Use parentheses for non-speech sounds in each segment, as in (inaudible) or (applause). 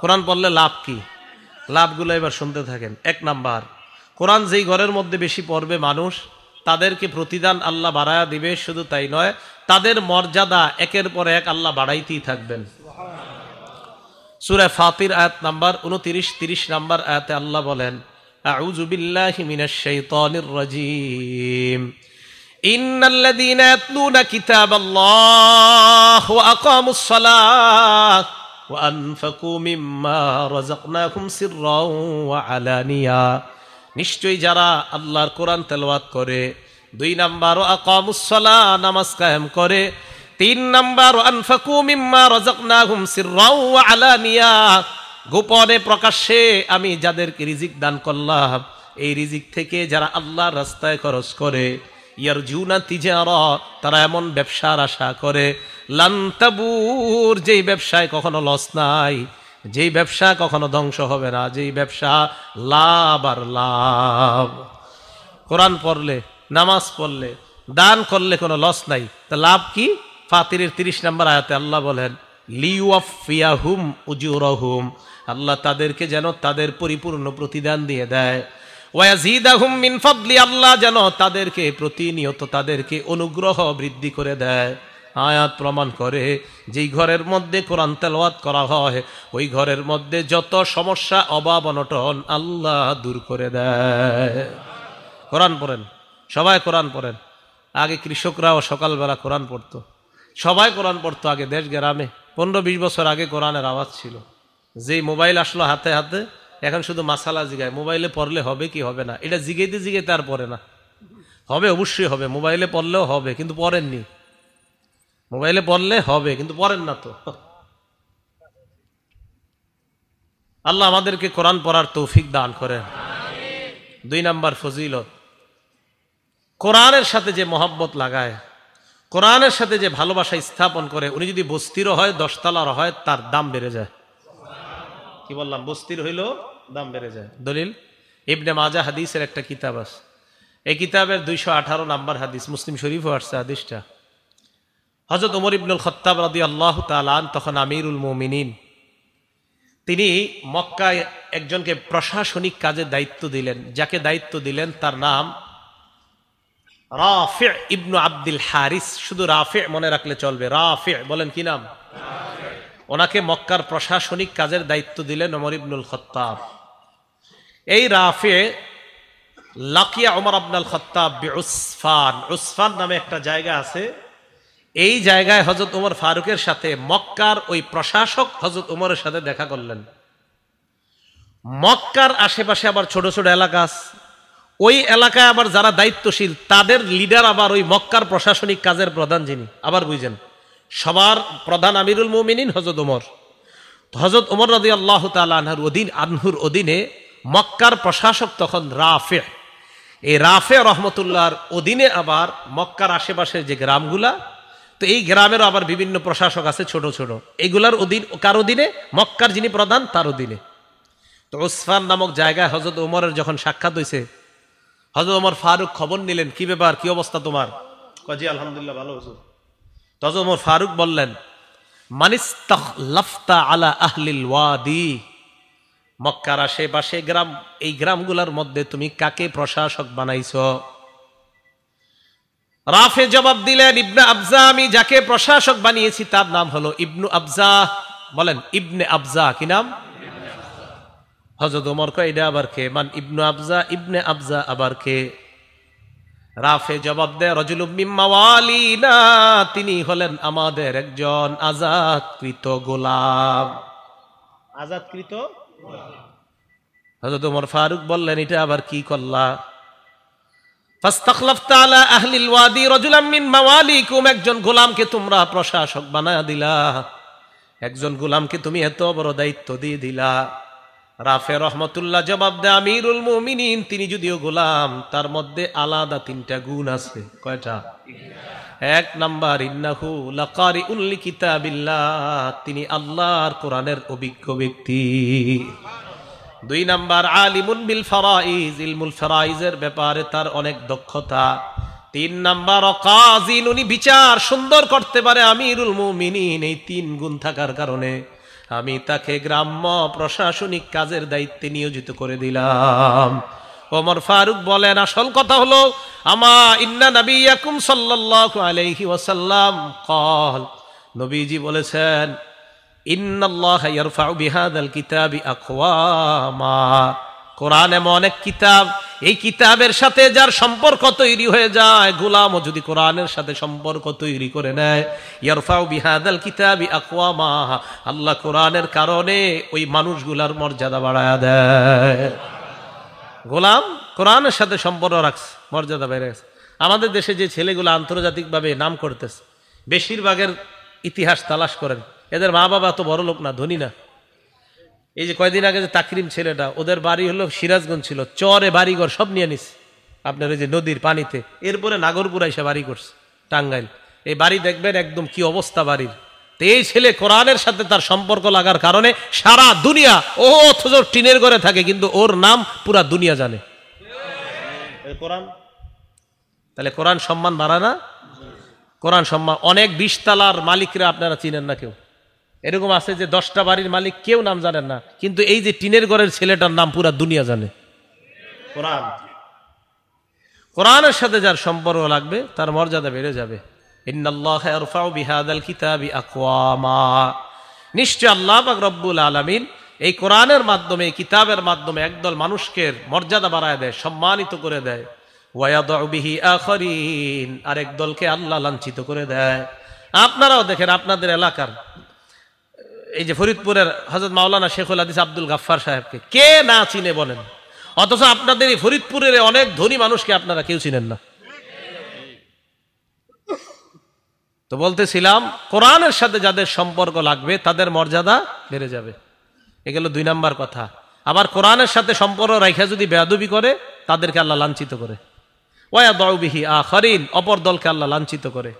কোরআন পড়লে লাভ কি লাভগুলো এবার শুনতে থাকেন এক নাম্বার কোরআন যেই ঘরের মধ্যে বেশি পড়বে মানুষ তাদেরকে প্রতিদান আল্লাহ বাড়ায়া দিবে শুধু তাই নয় তাদের মর্যাদা একের পর এক আল্লাহ বাড়াইতেই থাকবেন সুরে ফাতির আয়াত নাম্বার উনতিরিশ তিরিশ নাম্বার আয়াতে আল্লাহ বলেন আউজুবিল্লাহ মিনাশ শাইতানির রাজিম إن الذين وأنفقوا مما رزقناكم سرا وعلانيا নিশ্চয়ই যারা আল্লাহর কোরআন তেলাওয়াত করে দুই নাম্বার আকামুসসালা নামাজ কায়েম করে তিন নাম্বার আনফাকু মিম্মা রাযাকনাহুম সিররা ওয়া আলানিয়া গোপনে প্রকাশ্যে আমি যাদেরকে রিজিক দান করলাম এই রিজিক থেকে যারা আল্লাহর রাস্তায় খরচ করে ইয়ার জুনা তিজারা তারা এমন ব্যবসার আশা করে লান্তাবুর যেই ব্যবসায় কখনো লস নাই যেই ব্যবসা কখনো ধ্বংস হবে না যেই ব্যবসা লাভ আর লাভ কোরআন পড়লে নামাজ পড়লে দান করলে কোনো লস নাই তা লাভ কি ফাতিরের তিরিশ নম্বর আয়াতে আল্লাহ বলেন লিউফিয়াহুম উজুরহুম আল্লাহ তাদেরকে যেন তাদের পরিপূর্ণ প্রতিদান দিয়ে দেয় মিন ফাদলি আল্লাহ যেন তাদেরকে প্রতিনিয়ত তাদেরকে অনুগ্রহ বৃদ্ধি করে দেয় আয়াত প্রমাণ করে যেই ঘরের মধ্যে কোরআন তেলাওয়াত করা হয় ওই ঘরের মধ্যে যত সমস্যা অভাব অনটন আল্লাহ দূর করে দেয় কোরআন পড়েন সবাই কোরআন পড়েন আগে কৃষকরাও সকালবেলা কোরআন পড়ত সবাই কোরআন পড়ত আগে দেশ গ্রামে পনেরো বিশ বছর আগে কোরআনের আওয়াজ ছিল যেই মোবাইল আসলো হাতে হাতে এখন শুধু মাসালা জিগায় মোবাইলে পড়লে হবে কি হবে না এটা জিগাইতে জিগাইতে আর পড়ে না হবে অবশ্যই হবে মোবাইলে পড়লেও হবে কিন্তু পড়েননি মোবাইলে পড়লে হবে কিন্তু পড়েন না তো আল্লাহ আমাদেরকে কোরআন পড়ার তৌফিক দান করে দুই নাম্বার ফজিলত কোরআনের সাথে যে মহাব্বত লাগায় কোরআনের সাথে যে ভালোবাসা স্থাপন করে উনি যদি বস্তিরও হয় দশতলার হয় তার দাম বেড়ে যায় কি বললাম বস্তির হইল দাম বেড়ে যায় দলিল ইবনে মাজা হাদিসের একটা কিতাব আছে এই কিতাবের দুইশো আঠারো নাম্বার হাদিস মুসলিম শরীফও আসছে হাদিসটা হজরত ওমর ইবনুল খত্তাব রাদি আল্লাহ তালান তখন আমিরুল মোমিনিন তিনি মক্কায় একজনকে প্রশাসনিক কাজে দায়িত্ব দিলেন যাকে দায়িত্ব দিলেন তার নাম রাফে ইবনু আব্দুল হারিস শুধু রাফে মনে রাখলে চলবে রাফে বলেন কি নাম ওনাকে মক্কার প্রশাসনিক কাজের দায়িত্ব দিলেন ওমর ইবনুল খত্তাব এই রাফে লাকিয়া ওমর আবনাল খত্তাব উসফান উসফান নামে একটা জায়গা আছে এই জায়গায় হজরত উমর ফারুকের সাথে মক্কার ওই প্রশাসক হজরত উমরের সাথে দেখা করলেন মক্কার আশেপাশে আবার ছোট ছোট এলাকা আছে ওই এলাকায় আবার যারা দায়িত্বশীল তাদের লিডার আবার ওই মক্কার প্রশাসনিক কাজের প্রধান যিনি আবার বুঝেন সবার প্রধান আমিরুল মোমিনিন হজরত উমর হজরত ওমর রাজি আল্লাহ তালাহার অধীন আনহুর অধীনে মক্কার প্রশাসক তখন রাফে এই রাফে রহমতুল্লাহর অধীনে আবার মক্কার আশেপাশের যে গ্রামগুলা তো এই গ্রামেরও আবার বিভিন্ন প্রশাসক আছে ছোট ছোট এগুলার অধীন কার অধীনে মক্কার যিনি প্রধান তার অধীনে তো ওসফান নামক জায়গায় হজরত উমরের যখন সাক্ষাৎ হয়েছে হজরত ওমর ফারুক খবর নিলেন কি ব্যাপার কি অবস্থা তোমার কাজী আলহামদুলিল্লাহ ভালো হজুর তজমর ফারুক বললেন মানিস্তাফতা আলা আহলিল ওয়াদি মক্কার আশেপাশে গ্রাম এই গ্রামগুলোর মধ্যে তুমি কাকে প্রশাসক বানাইছ রাফে জবাব দিলেন ইবনে আবজা আমি যাকে প্রশাসক বানিয়েছি তার নাম হলো ইবনু আবজা বলেন ইবনে আবজা কি নাম হজরত ওমর কয় এটা আবার কে মান ইবনু আবজা ইবনে আবজা আবার কে রাফে জবাব দে দেয় রজুলুমিমাওয়ালিনা তিনি হলেন আমাদের একজন আজাদকৃত গোলাম আজাদকৃত হজরত ওমর ফারুক বললেন এটা আবার কি করলা একজন গোলামকে তোমরা প্রশাসক বানায় দিলা একজন গোলামকে তুমি এত বড় দায়িত্ব দিয়ে দিলা রাফে রহমতুল্লাহ জবাব দে আমিরুল মুমিনিন তিনি যদিও গোলাম তার মধ্যে আলাদা তিনটা গুণ আছে কয়টা এক নাম্বার ইন্নাহু লাকারি উল্লি কিতাবিল্লাহ তিনি আল্লাহর কোরআনের অভিজ্ঞ ব্যক্তি দুই নাম্বার আলিমুন বিল ফারাইজ ইলমুল ফারাইজের ব্যাপারে তার অনেক দক্ষতা তিন নাম্বার অকাজিন উনি বিচার সুন্দর করতে পারে আমিরুল মুমিনিন এই তিন গুণ থাকার কারণে আমি তাকে গ্রাম্য প্রশাসনিক কাজের দায়িত্বে নিয়োজিত করে দিলাম ওমর ফারুক বলেন আসল কথা হলো আমা ইন্না নবীকুম সাল্লাল্লাহু আলাইহি ওয়াসাল্লাম কল নবীজি বলেছেন ইন্নাল্লাহ ইয়ারফাউ বিহাদাল কিতাবি আকওয়ামা কোরআন এমন অনেক কিতাব এই কিতাবের সাথে যার সম্পর্ক তৈরি হয়ে যায় গোলামও যদি কোরআনের সাথে সম্পর্ক তৈরি করে নেয় ইয়ারফাউ বিহাদাল কিতাবি মা আল্লাহ কোরআনের কারণে ওই মানুষগুলার মর্যাদা বাড়ায় দেয় গোলাম কোরআনের সাথে সম্পর্ক রাখছে মর্যাদা বেড়ে গেছে আমাদের দেশে যে ছেলেগুলো আন্তর্জাতিকভাবে নাম করতেছে বেশিরভাগের ইতিহাস তালাশ করেন এদের মা বাবা তো বড় লোক না ধনী না এই যে কয়দিন আগে যে তাকরিম ছেলেটা ওদের বাড়ি হলো সিরাজগঞ্জ ছিল চরে বাড়িঘর সব নিয়ে নিস আপনার ওই যে নদীর পানিতে এরপরে নাগরপুরা এসে বাড়ি করছে টাঙ্গাইল এই বাড়ি দেখবেন একদম কি অবস্থা বাড়ির এই ছেলে কোরআনের সাথে তার সম্পর্ক লাগার কারণে সারা দুনিয়া ও অথচ টিনের ঘরে থাকে কিন্তু ওর নাম পুরা দুনিয়া জানে কোরআন তাহলে কোরআন সম্মান বাড়ানা কোরআন সম্মান অনেক বিশতালার মালিকরা আপনারা চিনেন না কেউ এরকম আছে যে দশটা বাড়ির মালিক কেউ নাম জানেন না কিন্তু এই যে টিনের ঘরের ছেলেটার নাম পুরো দুনিয়া জানে কোরআন কোরআনের সাথে যার সম্পর্ক লাগবে তার মর্যাদা বেড়ে যাবে নিশ্চয় আল্লাহ রব্বুল আলমিন এই কোরআনের মাধ্যমে কিতাবের মাধ্যমে একদল মানুষকে মর্যাদা বাড়ায় দেয় সম্মানিত করে দেয় আর একদলকে আল্লাহ লাঞ্ছিত করে দেয় আপনারাও দেখেন আপনাদের এলাকার এই যে ফরিদপুরের হজরত মাওলানা শেখুল হাদিস আব্দুল গাফার সাহেবকে কে না চিনে বলেন অথচ আপনাদের এই ফরিদপুরের অনেক ধনী মানুষকে আপনারা কেউ চিনেন না তো বলতেছিলাম কোরআনের সাথে যাদের সম্পর্ক লাগবে তাদের মর্যাদা বেড়ে যাবে এগুলো দুই নাম্বার কথা আবার কোরআনের সাথে সম্পর্ক রাইখা যদি বেয়াদুবি করে তাদেরকে আল্লাহ লাঞ্ছিত করে ওয়া দৌবিহি আ হরিন অপর দলকে আল্লাহ লাঞ্ছিত করে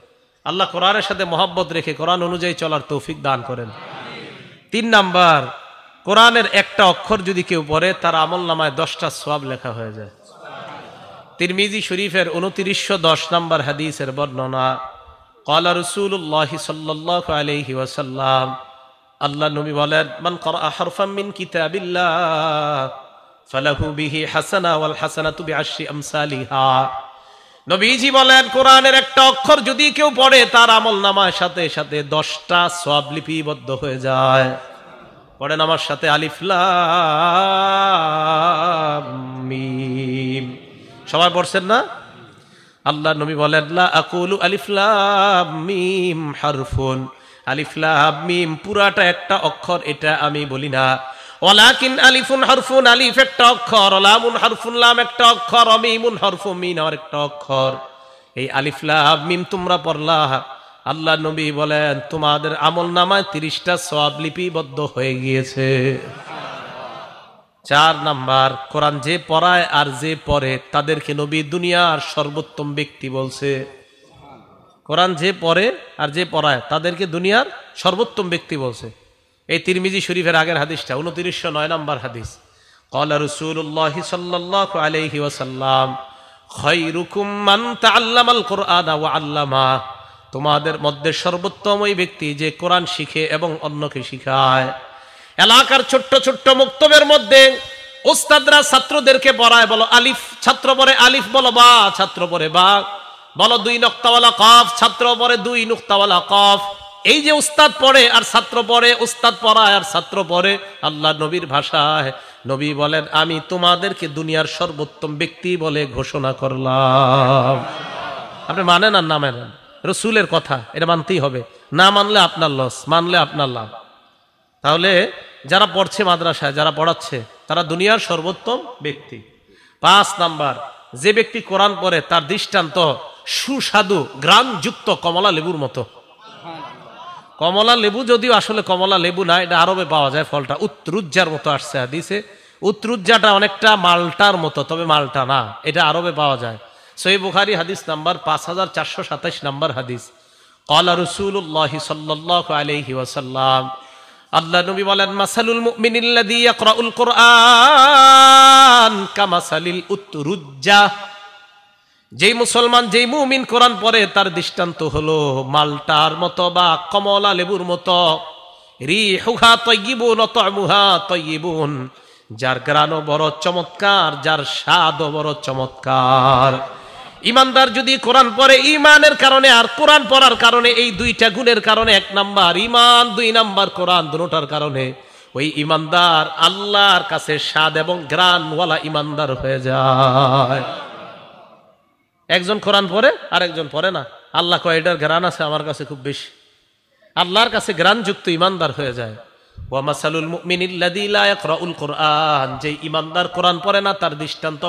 আল্লাহ কোরআনের সাথে মহব্বত রেখে কোরআন অনুযায়ী চলার তৌফিক দান করেন তিন নাম্বার কোরআনের একটা অক্ষর যদি কেউ পড়ে তার আমল নামায় দশটা সব লেখা হয়ে যায় তিরমিজি শরীফের উনতিরিশশো দশ নম্বর হাদিসের বর্ণনা কলা রসুল্লাহ সাল্লাহ আলহি ওসাল্লাম আল্লাহ নবী বলেন মান কর হরফাম কিতাবিল্লাহ ফালাহু বিহি হাসানা ওয়াল হাসানা তুবি আশি আমসালিহা নবীজি বলেন কোরআনের একটা অক্ষর যদি কেউ পড়ে তার আমল নামার সাথে সাথে দশটা সব লিপিবদ্ধ হয়ে যায় পড়েন আমার সাথে আলিফলা সবাই পড়ছেন না আল্লাহ নবী বলেন আকুলু আলিফলা পুরাটা একটা অক্ষর এটা আমি বলি না ওলাকিন আলিফুন হরফুন আলিফ একটা অক্ষর ওলামুন হরফুন লাম একটা অক্ষর অমিমুন হরফু মিন আর একটা অক্ষর এই আলিফ লাম মিম তোমরা পড়লা আল্লাহ নবী বলেন তোমাদের আমল নামায় তিরিশটা সব লিপিবদ্ধ হয়ে গিয়েছে চার নাম্বার কোরআন যে পড়ায় আর যে পড়ে তাদেরকে নবী দুনিয়ার সর্বোত্তম ব্যক্তি বলছে কোরআন যে পড়ে আর যে পড়ায় তাদেরকে দুনিয়ার সর্বোত্তম ব্যক্তি বলছে এই তিরমিজি শরীফের আগের হাদিসটা উনতিরিশশো নয় নম্বর হাদিস কলা রসুল্লাহ সাল্লাহ আলহি ওসাল্লাম আল্লামা তোমাদের মধ্যে সর্বোত্তম ওই ব্যক্তি যে কোরআন শিখে এবং অন্যকে শিখায় এলাকার ছোট্ট ছোট্ট মুক্তবের মধ্যে ওস্তাদরা ছাত্রদেরকে পড়ায় বলো আলিফ ছাত্র পরে আলিফ বলো বা ছাত্র পরে বা বলো দুই নক্তাওয়ালা কফ ছাত্র পরে দুই নুক্তাওয়ালা কফ এই যে উস্তাদ পড়ে আর ছাত্র পড়ে উস্তাদ পড়ায় আর ছাত্র পড়ে আল্লাহ নবীর ভাষায় নবী বলেন আমি তোমাদেরকে দুনিয়ার সর্বোত্তম ব্যক্তি বলে ঘোষণা করলাম আপনি মানেন আর না মানেন রসুলের কথা এটা মানতেই হবে না মানলে আপনার লস মানলে আপনার লাভ তাহলে যারা পড়ছে মাদ্রাসায় যারা পড়াচ্ছে তারা দুনিয়ার সর্বোত্তম ব্যক্তি পাঁচ নাম্বার যে ব্যক্তি কোরআন পড়ে তার দৃষ্টান্ত সুস্বাদু গ্রামযুক্ত কমলা লেবুর মতো কমলা লেবু যদিও আসলে কমলা লেবু না এটা আরবে পাওয়া যায় ফলটা উত্তরুজ্জার মতো আসছে হাদিসে উত্তরুজ্জাটা অনেকটা মালটার মতো তবে মালটা না এটা আরবে পাওয়া যায় সই বুখারি হাদিস নাম্বার পাঁচ হাজার চারশো সাতাইশ নাম্বার হাদিস কলা রসুল্লাহ আলহি আল্লাহ নবী বলেন মাসালুল মুমিনিল্লাদি ইয়াকরাউল কোরআন কামাসালিল উত্তরুজ্জা যেই মুসলমান যেই মুমিন কোরআন পরে তার দৃষ্টান্ত হলো মালটার মতো বা কমলা লেবুর মতো রি হুহা তৈবুন তয়মুহা তৈবুন যার গ্রানও বড় চমৎকার যার স্বাদ বড় চমৎকার ইমানদার যদি কোরআন পরে ইমানের কারণে আর কোরআন পড়ার কারণে এই দুইটা গুণের কারণে এক নাম্বার ইমান দুই নাম্বার কোরআন দুটার কারণে ওই ইমানদার আল্লাহর কাছে স্বাদ এবং গ্রানওয়ালা ইমানদার হয়ে যায় একজন কোরআন পরে আর একজন পরে না আল্লাহ কয়েটার গ্রান আছে আমার কাছে খুব বেশি আল্লাহর কাছে গ্রানযুক্ত ইমানদার হয়ে যায় যে ইমানদার না তার দৃষ্টান্ত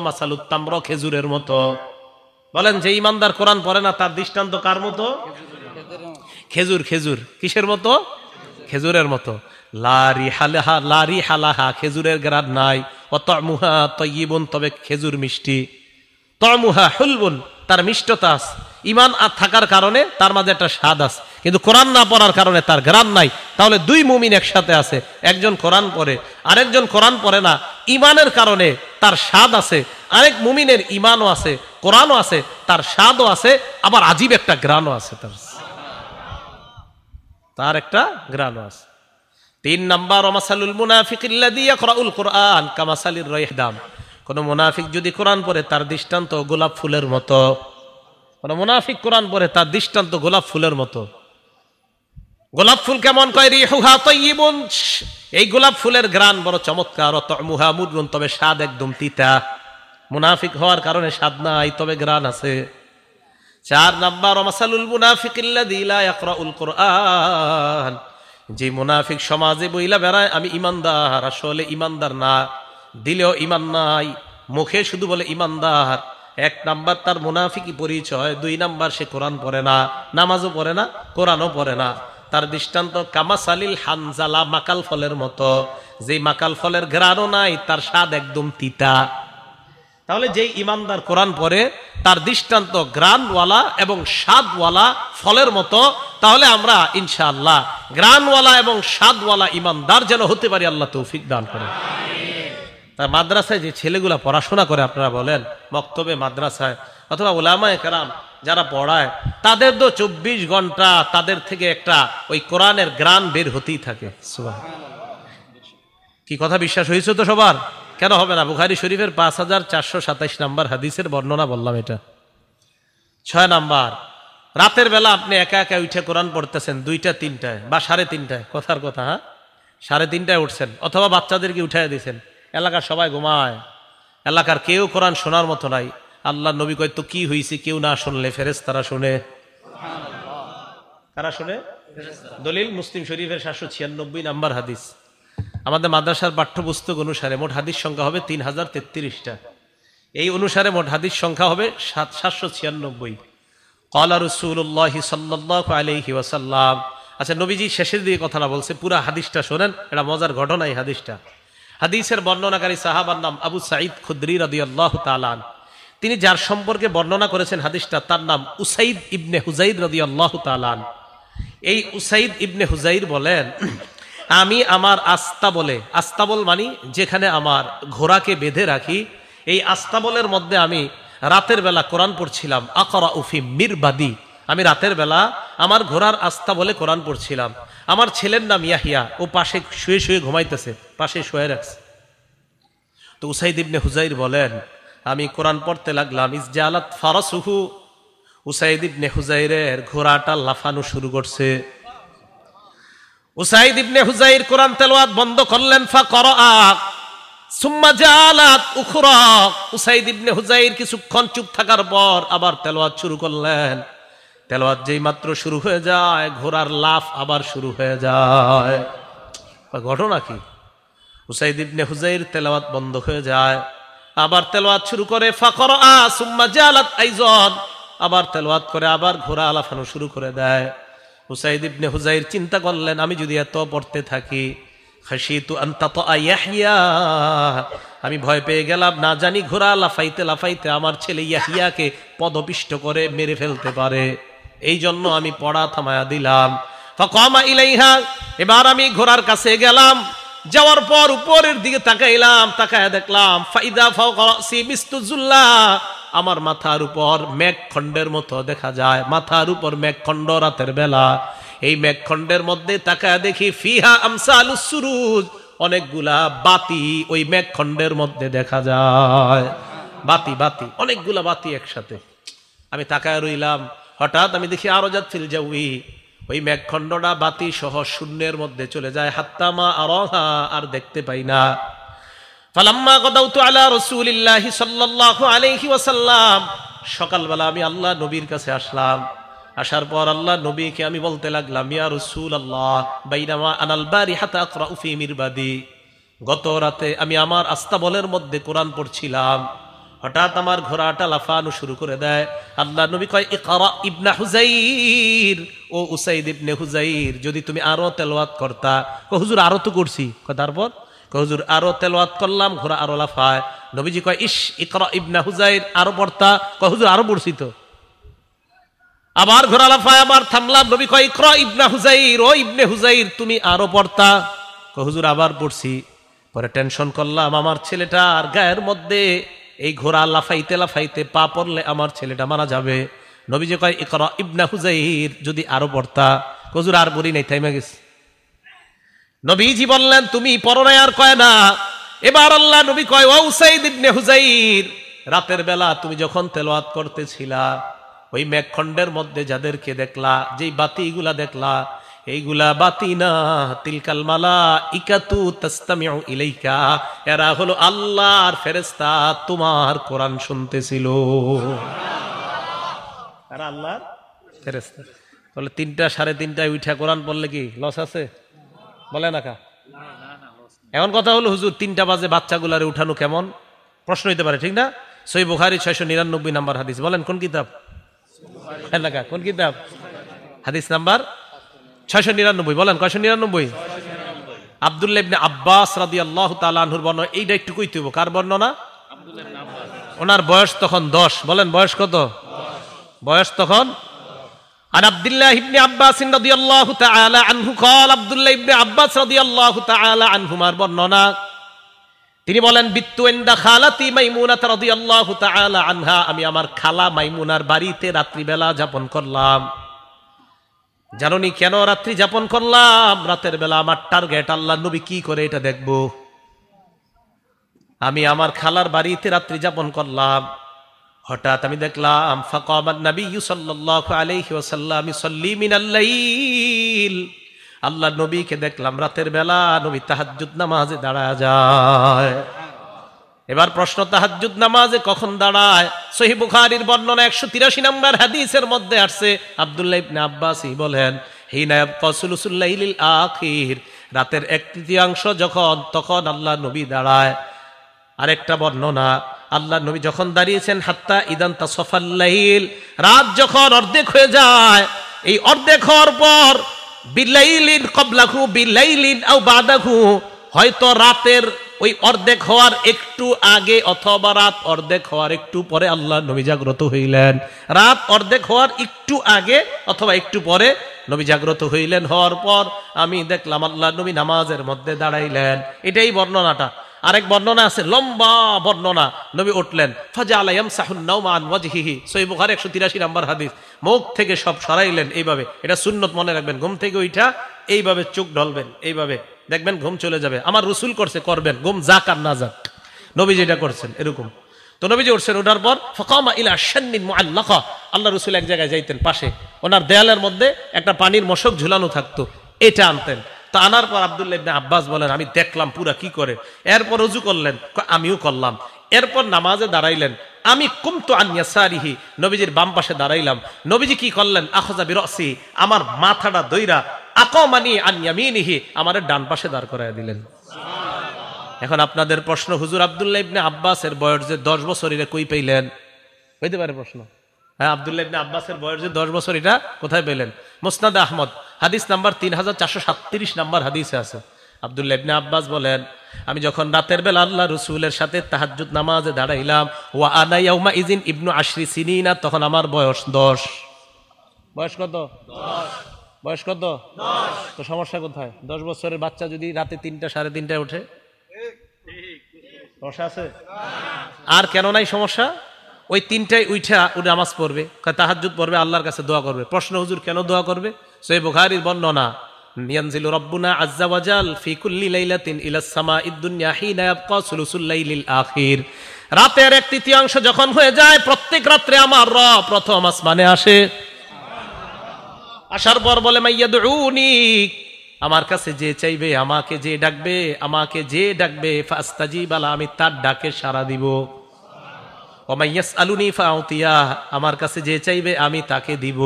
তাম্র খেজুরের মতো বলেন যে ইমানদার না তার দৃষ্টান্ত কার মতো খেজুর খেজুর কিসের মতো খেজুরের মতো লারি হালাহা লারি হালাহা খেজুরের গ্রাদ নাই অত মুহা তৈবন তবে খেজুর মিষ্টি তমুহা হুলবুন তার মিষ্টতা আছে ইমান আর থাকার কারণে তার মাঝে একটা স্বাদ আছে কিন্তু কোরআন না পড়ার কারণে তার গ্রাম নাই তাহলে দুই মুমিন একসাথে আছে একজন কোরআন পরে আরেকজন কোরআন পরে না ইমানের কারণে তার স্বাদ আছে আরেক মুমিনের ইমানও আছে কোরআনও আছে তার স্বাদও আছে আবার আজীব একটা গ্রানও আছে তার তার একটা গ্রানও আছে তিন নাম্বার অমাসালুল মুনাফিকুল্লাদিয়া ইয়াকরাউল কোরআন কামাসালির রহদাম কোনো মুনাফিক যদি কোরআন পড়ে তার দৃষ্টান্ত গোলাপ ফুলের মতো কোনো মুনাফিক কোরআন পরে তার দৃষ্টান্ত গোলাপ ফুলের মতো গোলাপ ফুল কেমন কয় রে তৈবন এই গোলাপ ফুলের গ্রান বড় চমৎকার মুহা মুরুন তবে স্বাদ একদম তিতা মুনাফিক হওয়ার কারণে স্বাদ নাই তবে গ্রান আছে চার নাম্বার মাসালুল মুনাফিক উল কোরআন যে মুনাফিক সমাজে বইলা বেড়ায় আমি ইমানদার আসলে ইমানদার না দিলেও ইমান নাই মুখে শুধু বলে ইমানদার এক নাম্বার তার মুনাফিকি পরিচয় দুই নাম্বার সে কোরআন পড়ে না নামাজও পড়ে না কোরআনও পড়ে না তার দৃষ্টান্ত কামাসালিল হানজালা মাকাল ফলের মতো যে মাকাল ফলের ঘ্রাণও নাই তার স্বাদ একদম তিতা তাহলে যেই ইমানদার কোরআন পড়ে তার দৃষ্টান্ত গ্রানওয়ালা এবং স্বাদওয়ালা ফলের মতো তাহলে আমরা ইনশাআল্লাহ গ্রানওয়ালা এবং স্বাদওয়ালা ইমানদার যেন হতে পারি আল্লাহ তৌফিক দান করে তার মাদ্রাসায় যে ছেলেগুলা পড়াশোনা করে আপনারা বলেন বক্তব্যে মাদ্রাসায় অথবা ওলামায় কেরাম যারা পড়ায় তাদের তো চব্বিশ ঘন্টা তাদের থেকে একটা ওই কোরআনের গ্রাম বের হতেই থাকে কি কথা বিশ্বাস হয়েছে তো সবার কেন হবে না বুখারি শরীফের পাঁচ হাজার চারশো সাতাইশ নাম্বার হাদিসের বর্ণনা বললাম এটা ছয় নাম্বার রাতের বেলা আপনি একা একা উঠে কোরআন পড়তেছেন দুইটা তিনটায় বা সাড়ে তিনটায় কথার কথা হ্যাঁ সাড়ে তিনটায় উঠছেন অথবা বাচ্চাদেরকে উঠাই দিয়েছেন এলাকার সবাই ঘুমায় এলাকার কেউ কোরআন শোনার মতো নাই আল্লাহ নবী কয় তো কি হয়েছে কেউ না শুনলে ফেরেস তারা শুনে তারা শুনে দলিল মুসলিম শরীফের সাতশো ছিয়ানব্বই নাম্বার হাদিস আমাদের মাদ্রাসার পাঠ্যপুস্তক অনুসারে মোট হাদিস সংখ্যা হবে তিন হাজার তেত্রিশটা এই অনুসারে মোট হাদিস সংখ্যা হবে সাত সাতশো ছিয়ানব্বই কলা রসুল্লাহ সাল্লাহ আলহি ওয়াসাল্লাম আচ্ছা নবীজি শেষের দিকে কথা না বলছে পুরা হাদিসটা শোনেন এটা মজার ঘটনা এই হাদিসটা হাদিসের বর্ণনাকারী সাহাবার নাম আবু সাঈদ খুদ্রি রদি আল্লাহ তালান তিনি যার সম্পর্কে বর্ণনা করেছেন হাদিসটা তার নাম উসাইদ ইবনে হুজাইদ রদি আল্লাহ তালান এই উসাইদ ইবনে হুজাইর বলেন আমি আমার আস্তাবলে আস্তাবল মানি যেখানে আমার ঘোড়াকে বেঁধে রাখি এই আস্তাবলের মধ্যে আমি রাতের বেলা কোরআন পড়ছিলাম আকরা উফি মিরবাদি আমি রাতের বেলা আমার ঘোড়ার আস্তাবলে কোরআন পড়ছিলাম আমার ছেলের নাম ইয়াহিয়া ও পাশে শুয়ে শুয়ে ঘুমাইতেছে পাশে শোয়ে রাখছে তো উসাইদ ইবনে হুজাইর বলেন আমি কোরআন পড়তে লাগলাম ইসজালাত ফারাসুহু উসাইদ ইবনে হুজাইরের ঘোড়াটা লাফানো শুরু করছে উসাইদ ইবনে হুজাইর কোরআন তেলাওয়াত বন্ধ করলেন ফা করআ সুম্মা জালাত উখরা উসাইদ ইবনে হুজাইর কিছুক্ষণ চুপ থাকার পর আবার তেলাওয়াত শুরু করলেন তেলাওয়াত যেই মাত্র শুরু হয়ে যায় ঘোড়ার লাফ আবার শুরু হয়ে যায় ঘটনা কি হুসাইদ ইবনে হুজাইর তেলাওয়াত বন্ধ হয়ে যায় আবার তেলাওয়াত শুরু করে ফাকর আ সুম্মা জালাত আইজন আবার তেলাওয়াত করে আবার ঘোড়া আলাফানো শুরু করে দেয় হুসাইদ ইবনে হুজাইর চিন্তা করলেন আমি যদি এত পড়তে থাকি খাসিতু আন্তাত আইয়াহিয়া আমি ভয় পেয়ে গেলাম না জানি ঘোড়া লাফাইতে লাফাইতে আমার ছেলে ইয়াহিয়াকে পদপিষ্ট করে মেরে ফেলতে পারে এই জন্য আমি পড়া থামায়া দিলাম ফাকামা ইলাইহা এবার আমি ঘোড়ার কাছে গেলাম যাওয়ার পর উপরের দিকে তাকাইলাম তাকায় দেখলাম ফাইদা ফাউকাসিবিস্তুজুল্লাহ আমার মাথার উপর মেঘখণ্ডের মতো দেখা যায় মাথার উপর মেঘখণ্ড রাতের বেলা এই মেঘখণ্ডের মধ্যে তাকায় দেখি ফিহা আমসা আলু সুরুজ অনেকগুলা বাতি ওই মেঘখণ্ডের মধ্যে দেখা যায় বাতি বাতি অনেকগুলা বাতি একসাথে আমি তাকায় রইলাম হঠাৎ আমি দেখি আরজাত ফিল উই ওই মেঘখণ্ডটা বাতি সহ শূন্যের মধ্যে চলে যায় হাত্তামা আরহা আর দেখতে পাই না ওয়াসাল্লাম সকালবেলা আমি আল্লাহ নবীর কাছে আসলাম আসার পর আল্লাহ নবীকে আমি বলতে লাগলাম ইয়া রসুল আল্লাহ হাতা গত রাতে আমি আমার আস্তাবলের মধ্যে কোরআন পড়ছিলাম হঠাৎ আমার ঘোড়াটা লাফানো শুরু করে দেয় আল্লাহ নবী কয় ইকারা ইবনা হুজাইর ও উসাইদ ইবনে হুজাইর যদি তুমি আরো তেলোয়াত করতা ক হুজুর আরো তো করছি তারপর হুজুর আরো তেলোয়াত করলাম ঘোড়া আরো লাফায় নবীজি কয় ইস ইকরা ইবনা হুজাইর আরো পড়তা ক হুজুর আরো পড়ছি তো আবার ঘোড়া লাফায় আবার থামলাম নবী কয় ইকরা ইবনা হুজাইর ও ইবনে হুজাইর তুমি আরো পড়তা ক হুজুর আবার পড়ছি পরে টেনশন করলাম আমার ছেলেটার গায়ের মধ্যে এই ঘোড়া লাফাইতে লাফাইতে পা পড়লে আমার ছেলেটা মারা যাবে নবীজি কয় ইকরা ইবনা হুজাইর যদি আরো পড়তা কজুর আর বলি নাই থাইমা গেছে নবীজি বললেন তুমি পড়ো আর কয় না এবার আল্লাহ নবী কয় ওসাইদ ইবনে হুজাইর রাতের বেলা তুমি যখন তেলাওয়াত করতেছিলা ওই মেঘখণ্ডের মধ্যে যাদেরকে দেখলা যেই বাতিগুলা দেখলা এইগুলা বাতিনা তিলকাল মালা ইকাতু তাস্তামিউ ইলাইকা এরা হলো আল্লাহর ফেরেশতা তোমার কোরআন শুনতেছিল এরা আল্লাহর ফেরেশতা বলে তিনটা সাড়ে তিনটায় উঠা কোরআন পড়লে কি লস আছে বলে না কা এমন কথা হলো হুজুর তিনটা বাজে বাচ্চাগুলারে উঠানো কেমন প্রশ্ন হইতে পারে ঠিক না সই বুখারি ছয়শো নিরানব্বই নাম্বার হাদিস বলেন কোন কিতাব কোন কিতাব হাদিস নাম্বার ছয়শো নিরানব্বই বলেন কয়শো নিরানব্বই আবদুল্লাহ ইবনে আব্বাস রাদি আল্লাহ তালাহুর বর্ণ এইটা একটু কই তুইব কার বর্ণনা ওনার বয়স তখন দশ বলেন বয়স কত বয়স তখন عن عبد الله بن عباس رضي الله تعالى عنه قال عبد الله بن عباس رضي الله تعالى عنهما বর্ণনা তিনি বলেন বিত্তু ইনদা খালাতি মাইমুনাত রাদিয়াল্লাহু তাআলা আনহা আমি আমার খালা মাইমুনার বাড়িতে রাত্রিবেলা যাপন করলাম জাননি কেন রাত্রি যাপন করলাম রাতের বেলা আমার টার্গেট আল্লাহ নবী কি করে এটা দেখব আমি আমার খালার বাড়িতে রাত্রি যাপন করলাম হঠাৎ আমি দেখলাম ফাকামাত নবী সাল্লাল্লাহু আলাইহি ওয়াসাল্লাম ইসাল্লি মিনাল আল্লাহ নবীকে দেখলাম রাতের বেলা নবী তাহাজ্জুদ নামাজে দাঁড়ায় যায় এবার প্রশ্ন তাহাজুদ নামাজে কখন দাঁড়ায় সহি বুখারির বর্ণনা একশো তিরাশি নম্বর হাদিসের মধ্যে আসছে আবদুল্লাহ ইবনে আব্বাসি বলেন আখির রাতের এক তৃতীয়াংশ যখন তখন আল্লাহ নবী দাঁড়ায় আরেকটা বর্ণনা আল্লাহ নবী যখন দাঁড়িয়েছেন হাত্তা ইদান্তা তাসফাল্লাইল রাত যখন অর্ধেক হয়ে যায় এই অর্ধেক হওয়ার পর বিলাইলিন কবলাঘু বিলাইলিন আও বাদাখু হয়তো রাতের ওই অর্ধেক হওয়ার একটু আগে অথবা রাত অর্ধেক হওয়ার একটু পরে আল্লাহ নবী জাগ্রত হইলেন রাত অর্ধেক হওয়ার একটু আগে অথবা একটু পরে নবী জাগ্রত হইলেন হওয়ার পর আমি দেখলাম আল্লাহ নবী নামাজের মধ্যে দাঁড়াইলেন এটাই বর্ণনাটা আরেক বর্ণনা আছে লম্বা বর্ণনা নবী উঠলেন ফাজা আলাইম সাহুন্নাউমান ওয়াজহিহি সই বুখার একশো তিরাশি নম্বর হাদিস মুখ থেকে সব সরাইলেন এইভাবে এটা সুন্নত মনে রাখবেন ঘুম থেকে ওইটা এইভাবে চোখ ঢলবেন এইভাবে দেখবেন ঘুম চলে যাবে আমার রসুল করছে করবেন ঘুম যাক আর না যাক নবী যেটা করছেন এরকম তো নবীজি উঠছেন ওঠার পর ফকামা ইলা সেন্দিন আল্লাহ রসুল এক জায়গায় যাইতেন পাশে ওনার দেয়ালের মধ্যে একটা পানির মশক ঝুলানো থাকতো এটা আনতেন তা আনার পর আবদুল্লাহ ইবনে আব্বাস বলেন আমি দেখলাম পুরা কি করে এরপর রুজু করলেন আমিও করলাম এরপর নামাজে দাঁড়াইলেন আমি কুমতো আনিয়া সারিহি নবীজির বাম পাশে দাঁড়াইলাম নবীজি কি করলেন আখজা বিরসি আমার মাথাটা দইরা আকমানি আনিয়ামিনিহি আমার ডান পাশে দাঁড় করাইয়া দিলেন এখন আপনাদের প্রশ্ন হুজুর আবদুল্লাহ ইবনে আব্বাসের বয়স যে দশ বছরের কই পাইলেন হইতে পারে প্রশ্ন হ্যাঁ আবদুল্লাহ ইবনে আব্বাসের বয়স যে দশ বছর এটা কোথায় পেলেন মোসনাদ আহমদ হাদিস নাম্বার তিন হাজার চারশো সাতত্রিশ নাম্বার হাদিসে আছে আবদুল্লাহ ইবনে আব্বাস বলেন আমি যখন রাতের বেলা আল্লাহ রসুলের সাথে তাহাজুদ নামাজে দাঁড়াইলাম ও আনাইয়া ইজিন ইবনু আশ্রি চিনি না তখন আমার বয়স দশ বয়স কত বয়স কত তো সমস্যা কোথায় দশ বছরের বাচ্চা যদি রাতে তিনটা সাড়ে তিনটায় ওঠে সমস্যা আছে আর কেন নাই সমস্যা ওই তিনটাই উইঠা ও নামাজ পড়বে তাহাজুদ পড়বে আল্লাহর কাছে দোয়া করবে প্রশ্ন হুজুর কেন দোয়া করবে সোহেব বুখারির বর্ণনা ইয়ানজিলু রব্বুনা আজ্জা ওয়াজাল ফি কুল্লি লাইলাতিন ইলা সামাঈদ দুনিয়া রাতের এক তৃতীয়াংশ যখন হয়ে যায় প্রত্যেক রাত্রে আমার র প্রথম আসমানে আসে আসার পর বলে মাইয়াদউনি আমার কাছে যে চাইবে আমাকে যে ডাকবে আমাকে যে ডাকবে ফাস্তাজিব বালা আমি তার ডাকে সাড়া দিব অমাইয়াস আলুনি ফাউতিয়া আমার কাছে যে চাইবে আমি তাকে দিব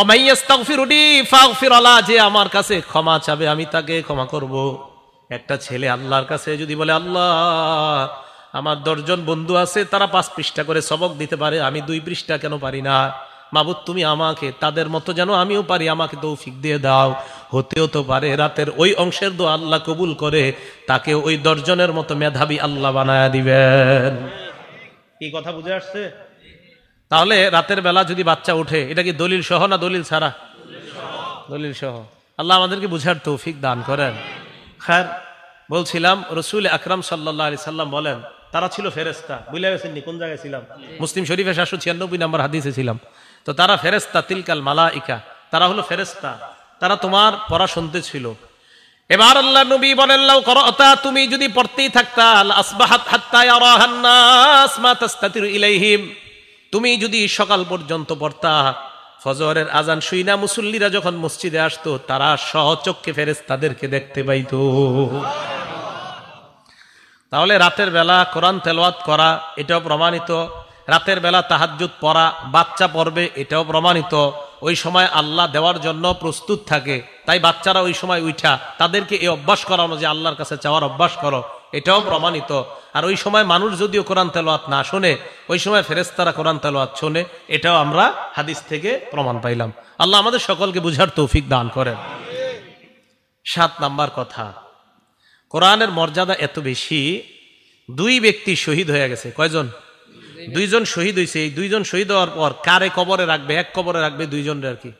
অমাইয়াস তাগফিরুনি ফাগফির আল্লাহ যে আমার কাছে ক্ষমা চাবে আমি তাকে ক্ষমা করব একটা ছেলে আল্লাহর কাছে যদি বলে আল্লাহ আমার দশজন বন্ধু আছে তারা পাঁচ পৃষ্ঠা করে সবক দিতে পারে আমি দুই পৃষ্ঠা কেন পারি না মাবুদ তুমি আমাকে তাদের মতো যেন আমিও পারি আমাকে তৌফিক দিয়ে দাও হতেও তো পারে রাতের ওই অংশের দো আল্লাহ কবুল করে তাকে ওই দশজনের মতো মেধাবী আল্লাহ বানায় দিবেন এই কথা বুঝে আসছে তাহলে রাতের বেলা যদি বাচ্চা ওঠে এটা কি দলিল সহ না দলিল ছাড়া দলিল সহ আল্লাহ আমাদেরকে বুঝার তৌফিক দান করেন খার বলছিলাম রসুল আকরাম সাল্লাহ আলি সাল্লাম বলেন তারা ছিল ফেরেস্তা বুঝলে গেছেননি কোন জায়গায় ছিলাম মুসলিম শরীফে সাতশো ছিয়ানব্বই নম্বর হাদিসে ছিলাম তো তারা ফেরেস্তা তিলকাল মালা ইকা তারা হলো ফেরেস্তা তারা তোমার পড়া শুনতে ছিল এবার আল্লাহ নবী বলেন লাউ করতা তুমি যদি পড়তেই থাকতা ইলাইহিম তুমি যদি সকাল পর্যন্ত পড়তা ফজরের আজান শুইনা মুসল্লিরা যখন মসজিদে আসতো তারা সহচক্ষে ফেরেস তাদেরকে দেখতে পাইত তাহলে রাতের বেলা কোরআন তেলাওয়াত করা এটাও প্রমাণিত রাতের বেলা তাহাজুত পড়া বাচ্চা পড়বে এটাও প্রমাণিত ওই সময় আল্লাহ দেওয়ার জন্য প্রস্তুত থাকে তাই বাচ্চারা ওই সময় উঠা তাদেরকে এই অভ্যাস করানো যে আল্লাহর কাছে চাওয়ার অভ্যাস করো এটাও প্রমাণিত আর ওই সময় মানুষ যদিও কোরআন তেলোয়াত না শোনে ওই সময় ফেরেস্তারা কোরআন তেলোয়াত শোনে এটাও আমরা হাদিস থেকে প্রমাণ পাইলাম আল্লাহ আমাদের সকলকে বুঝার তৌফিক দান করেন সাত নাম্বার কথা কোরআনের মর্যাদা এত বেশি দুই ব্যক্তি শহীদ হয়ে গেছে কয়জন দুইজন শহীদ হয়েছে এই দুইজন শহীদ হওয়ার পর কারে কবরে রাখবে এক কবরে রাখবে দুইজনের আর কি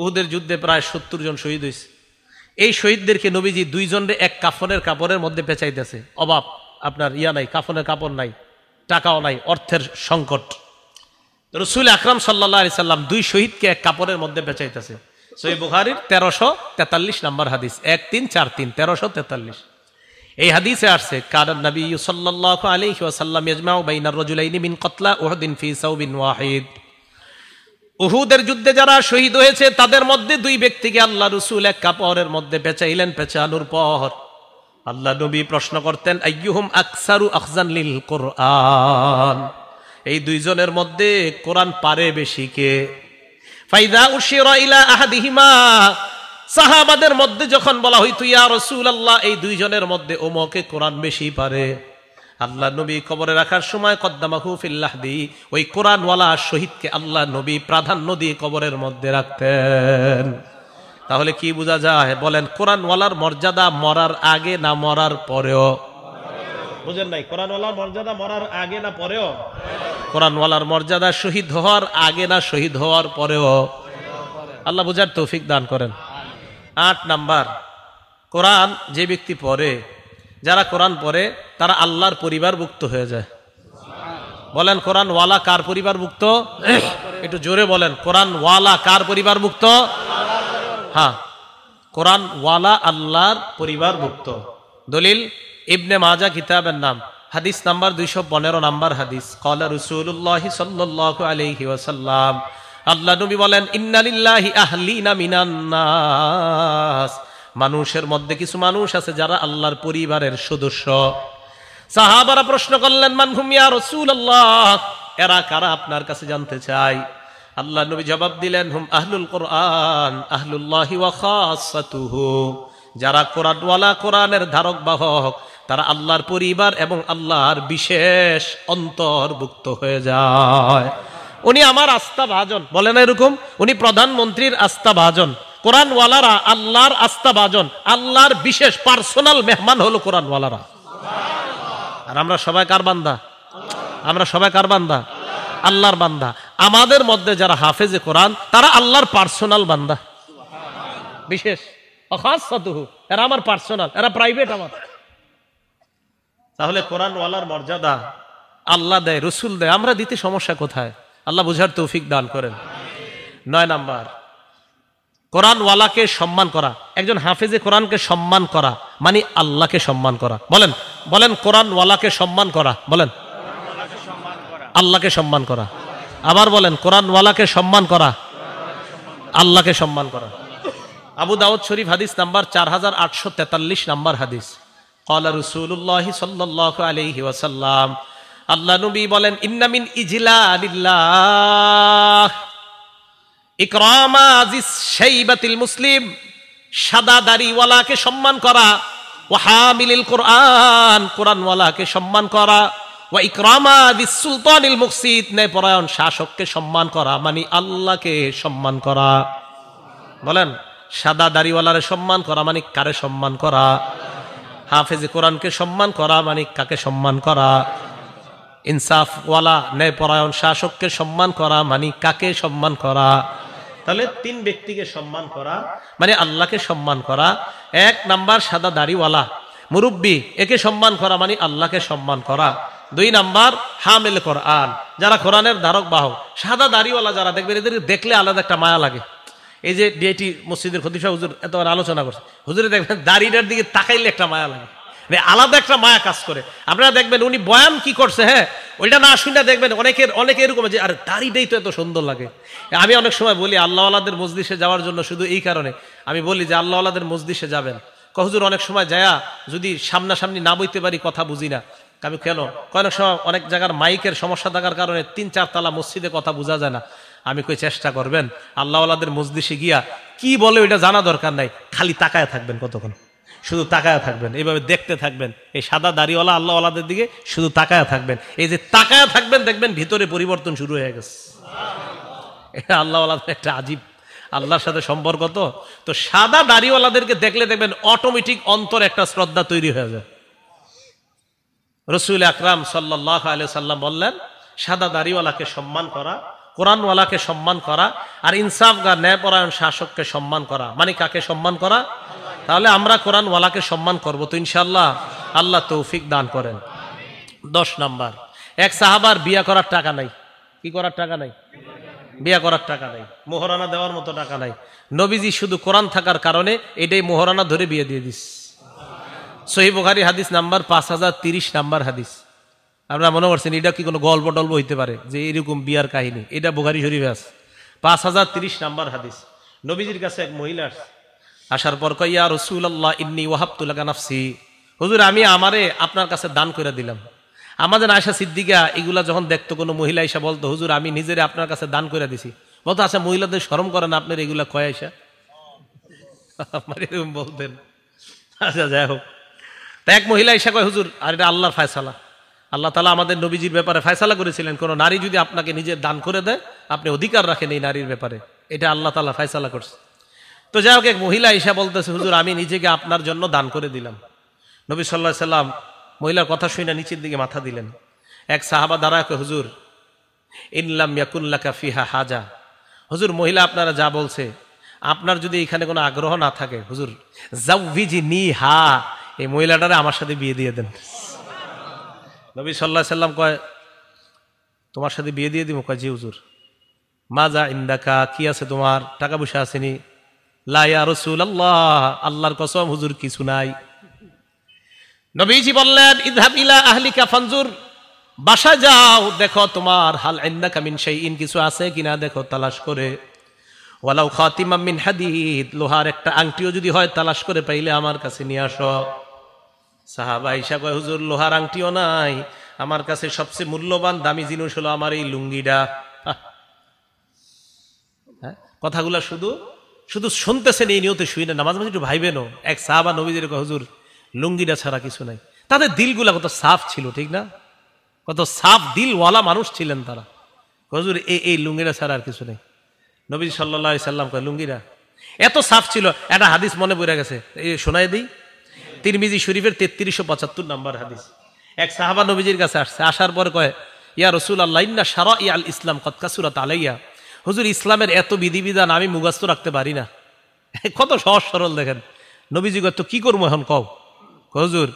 উহুদের যুদ্ধে প্রায় সত্তর জন শহীদ হয়েছে এই শহীদদেরকে নবীজি দুইজনরে এক কাফনের কাপড়ের মধ্যে পেঁচাইতেছে অভাব আপনার ইয়া নাই কাফনের কাপড় নাই টাকাও নাই অর্থের সংকট রসুল আকরাম সাল্লাহ আলি সাল্লাম দুই শহীদকে এক কাপড়ের মধ্যে বেঁচাইতেছে সই বুহারির তেরোশো তেতাল্লিশ নাম্বার হাদিস এক তিন চার তিন তেরোশো তেতাল্লিশ এই হাদিসে আসছে কারান নবী সাল্লাহ আলী ওয়াসাল্লাম ইয়াজমাউ বাইনার রাজুলাইনি মিন কতলা উহুদিন ফি সাউবিন ওয়াহিদ উহুদের যুদ্ধে যারা শহীদ হয়েছে তাদের মধ্যে দুই ব্যক্তিকে আল্লাহ রসুল এক কাপড়ের মধ্যে পেঁচাইলেন পেঁচানোর পর আল্লাহ নবী প্রশ্ন করতেন আইয়ুহুম আকসারু আকজান লিল কোরআন এই দুইজনের মধ্যে কোরআন পারে বেশি কে ফাইদা উশিরা ইলা আহাদিহিমা সাহাবাদের মধ্যে যখন বলা হইতো ইয়া রসুল আল্লাহ এই দুইজনের মধ্যে ওমকে কোরআন বেশি পারে আল্লাহ নবী কবরে রাখার সময় কদ্দামা হুফিল্লাহ দি ওই কোরআনওয়ালা শহীদকে আল্লাহ নবী প্রাধান্য দিয়ে কবরের মধ্যে রাখতেন তাহলে কি বোঝা যায় বলেন কোরআনওয়ালার মর্যাদা মরার আগে না মরার পরেও বুঝেন নাই কোরআনওয়ালার মর্যাদা মরার আগে না পরেও কোরআনওয়ালার মর্যাদা শহীদ হওয়ার আগে না শহীদ হওয়ার পরেও আল্লাহ বুঝার তৌফিক দান করেন আট নাম্বার কোরআন যে ব্যক্তি পড়ে যারা কোরআন পড়ে তারা আল্লাহর পরিবারভুক্ত হয়ে যায় বলেন কোরআন ওয়ালা কার পরিবারভুক্ত একটু জোরে বলেন কোরআন ওয়ালা কার পরিবারভুক্ত হ্যাঁ কোরআন ওয়ালা আল্লাহর পরিবারভুক্ত দলিল ইবনে মাজা কিতাবের নাম হাদিস নাম্বার দুইশো পনেরো নাম্বার হাদিস কলা রসুল্লাহ সাল্লাহ আলহি আল্লাহ নবী বলেন ইন্নালিল্লাহি আহলিনা মিনান্নাস মানুষের মধ্যে কিছু মানুষ আছে যারা আল্লাহর পরিবারের সদস্য সাহাবারা প্রশ্ন করলেন মানহুমিয়া রসুল আল্লাহ এরা কারা আপনার কাছে জানতে চাই আল্লাহ নবী জবাব দিলেন হুম আহলুল কোরআন আহলুল্লাহি ওয়াখাসাতুহু যারা ওয়ালা কোরআনের ধারক বাহক তারা আল্লাহর পরিবার এবং আল্লাহর বিশেষ অন্তর্ভুক্ত হয়ে যায় উনি আমার আস্থা ভাজন বলে না এরকম উনি প্রধানমন্ত্রীর আস্থা ভাজন কোরআনওয়ালারা আল্লাহর আস্থা ভাজন আল্লাহর বিশেষ পার্সোনাল মেহমান হলো কোরআনওয়ালারা আর আমরা সবাই কার বান্দা আমরা সবাই কার বান্দা আল্লাহর বান্দা আমাদের মধ্যে যারা হাফেজে কোরআন তারা আল্লাহর পার্সোনাল বান্দা বিশেষ অখাসহু এরা আমার পার্সোনাল এরা প্রাইভেট আমার তাহলে কোরআনওয়ালার মর্যাদা আল্লাহ দেয় রসুল দেয় আমরা দিতে সমস্যা কোথায় আল্লাহ বুঝার তৌফিক দান করেন নয় নাম্বার কোরআনওয়ালাকে সম্মান করা একজন হাফেজে কোরআনকে সম্মান করা মানে আল্লাহকে সম্মান করা বলেন বলেন কোরআনওয়ালাকে সম্মান করা বলেন আল্লাহকে সম্মান করা আবার বলেন কোরআনওয়ালাকে সম্মান করা আল্লাহকে সম্মান করা আবু দাউদ শরীফ হাদিস নাম্বার চার হাজার আটশো তেতাল্লিশ নাম্বার হাদিস কলা রসুল্লাহ সাল্লাহ আলহি ওয়াসাল্লাম আল্লাহ নবী বলেন ইন্নামিন ইজিলাদিল্লাহ ইকরামা আজিজ শাইবাতিল মুসলিম সাদা দাড়িওয়ালাকে সম্মান করা ওয়াহামিলিল কোরআন কোরআনওয়ালাকে সম্মান করা ওয়া ইকরামা আজিজ সুলতানিল মুকসিদ ন্যায়পরায়ণ শাসককে সম্মান করা মানে আল্লাহকে সম্মান করা বলেন সাদা দাড়িওয়ালারে সম্মান করা মানে কারে সম্মান করা হাফেজে কোরআনকে সম্মান করা মানে কাকে সম্মান করা ইনসাফওয়ালা ন্যায়পরায়ণ শাসককে সম্মান করা মানে কাকে সম্মান করা তাহলে তিন ব্যক্তিকে সম্মান করা মানে আল্লাহকে সম্মান করা এক নাম্বার সাদা দাড়িওয়ালা মুরব্বী একে সম্মান করা মানে আল্লাহকে সম্মান করা দুই নাম্বার হামেল কোরআন যারা কোরআনের ধারক বাহক সাদা দাড়িওয়ালা যারা দেখবেন এদের দেখলে আলাদা একটা মায়া লাগে এই যে ডিআইটি মসজিদের খতিফা হুজুর এতবার আলোচনা করছে হুজুরে দেখবেন দাড়িটার দিকে তাকাইলে একটা মায়া লাগে মানে আলাদা একটা মায়া কাজ করে আপনারা দেখবেন উনি বয়ান কি করছে হ্যাঁ ওইটা না শুনে দেখবেন অনেকের অনেকে এরকম যে আর দাড়িটাই তো এত সুন্দর লাগে আমি অনেক সময় বলি আল্লাহ আল্লাহদের মজলিসে যাওয়ার জন্য শুধু এই কারণে আমি বলি যে আল্লাহ আল্লাহদের মজলিসে যাবেন কহজুর অনেক সময় যায়া যদি সামনাসামনি না বইতে পারি কথা বুঝি না আমি কেন অনেক সময় অনেক জায়গার মাইকের সমস্যা থাকার কারণে তিন চার তালা মসজিদে কথা বোঝা যায় না আমি কই চেষ্টা করবেন আল্লাহ আল্লাহদের মজলিসে গিয়া কি বলে ওইটা জানা দরকার নাই খালি তাকায় থাকবেন কতক্ষণ শুধু তাকায়া থাকবেন এইভাবে দেখতে থাকবেন এই সাদা দাড়িওয়ালা আল্লাহওয়ালাদের দিকে শুধু তাকায়া থাকবেন এই যে তাকায়া থাকবেন দেখবেন ভিতরে পরিবর্তন শুরু হয়ে গেছে এটা আল্লাহওয়ালাদের একটা আজীব আল্লাহর সাথে সম্পর্ক তো তো সাদা দাড়িওয়ালাদেরকে দেখলে দেখবেন অটোমেটিক অন্তর একটা শ্রদ্ধা তৈরি হয়ে যায় রসুল আকরাম সাল্লাহ আলিয়া সাল্লাম বললেন সাদা দাড়িওয়ালাকে সম্মান করা কোরআনওয়ালাকে সম্মান করা আর ইনসাফ গা ন্যায়পরায়ণ শাসককে সম্মান করা মানে কাকে সম্মান করা তাহলে আমরা কোরআন ওয়ালাকে সম্মান করব তো ইনশাল্লাহ আল্লাহ তৌফিক দান করেন দশ নাম্বার এক সাহাবার বিয়া করার টাকা নাই কি করার টাকা নাই বিয়া করার টাকা নাই মোহরানা দেওয়ার মতো টাকা নাই নবীজি শুধু কোরআন থাকার কারণে এটাই মোহরানা ধরে বিয়ে দিয়ে দিস সহি বুখারি হাদিস নাম্বার পাঁচ হাজার তিরিশ নাম্বার হাদিস আপনারা মনে করছেন এটা কি কোনো গল্প টল্প হইতে পারে যে এরকম বিয়ার কাহিনী এটা বুখারি শরীফ আস পাঁচ হাজার তিরিশ নাম্বার হাদিস নবীজির কাছে এক মহিলা আসছে আসার পর কইয়া রসুল আল্লাহ ইন্নি ওয়াহাবতুল্লাহ নাফসি হুজুর আমি আমারে আপনার কাছে দান করে দিলাম আমাদের আয়সা সিদ্দিকা এগুলা যখন দেখতো কোনো মহিলা এসে বলতো হুজুর আমি নিজের আপনার কাছে দান করে দিছি বলতো আচ্ছা মহিলাদের স্মরণ করেন আপনার এগুলা কয় আয়সা এরকম বলতেন আচ্ছা যাই হোক তা এক মহিলা এসে কয় হুজুর আর এটা আল্লাহর ফায়সালা আল্লাহ তালা আমাদের নবীজির ব্যাপারে ফায়সালা করেছিলেন কোনো নারী যদি আপনাকে নিজের দান করে দেয় আপনি অধিকার রাখেন এই নারীর ব্যাপারে এটা আল্লাহ তালা ফায়সালা করছে তো যাই হোক এক মহিলা ঈশা বলতেছে হুজুর আমি নিজেকে আপনার জন্য দান করে দিলাম নবী সাল্লাহ সাল্লাম মহিলার কথা শুনে নিচের দিকে মাথা দিলেন এক সাহাবা দাঁড়াকে হুজুর ইনলাম ইয়াকুল্লাকা ফিহা হাজা হুজুর মহিলা আপনারা যা বলছে আপনার যদি এখানে কোনো আগ্রহ না থাকে হুজুর জাউভিজি নি হা এই মহিলাটারে আমার সাথে বিয়ে দিয়ে দেন নবী সাল্লাহ সাল্লাম কয় তোমার সাথে বিয়ে দিয়ে দিব কয় জি হুজুর যা ইন্দাকা কি আছে তোমার টাকা পয়সা আসেনি লাইয়া রসুল আল্লাহ আল্লাহর কসম হুজুর কিছু নাই নবীজি বললেন ইদহাব আহলিকা ফানজুর বাসা যাও দেখো তোমার হাল আইন্দা কামিন সেই ইন কিছু আছে কিনা দেখো তালাশ করে ওয়ালাউ খাতিমা মিন হাদিদ লোহার একটা আংটিও যদি হয় তালাশ করে পাইলে আমার কাছে নিয়ে আসো সাহাবা হিসাব হুজুর লোহার আংটিও নাই আমার কাছে সবচেয়ে মূল্যবান দামি জিনিস হলো আমার এই লুঙ্গিটা হ্যাঁ, কথাগুলা শুধু শুধু শুনতেছেন এই নিয়তে শুই না নামাজ মাঝে একটু ভাইবেনও এক সাহাবা নবীদের হজুর লুঙ্গিটা ছাড়া কিছু নাই তাদের দিলগুলা কত সাফ ছিল ঠিক না কত সাফ দিলওয়ালা মানুষ ছিলেন তারা হজুর এই এই লুঙ্গিরা ছাড়া আর কিছু নেই নবী সাল্লা সাল্লাম কয় লুঙ্গিরা এত সাফ ছিল একটা হাদিস মনে পড়ে গেছে এই শোনাই দিই তিরমিজি শরীফের তেত্রিশশো পঁচাত্তর নাম্বার হাদিস এক সাহাবা নবীজির কাছে আসছে আসার পর কয় ইয়া রসুল আল্লাহ সারা ইয়াল ইসলাম কতকাসুরাত আলাইয়া হুজুর ইসলামের এত বিধিবিধান আমি মুগাস্ত রাখতে পারি না কত সহজ সরল দেখেন নবীজি তো কি করবো এখন কও হুজুর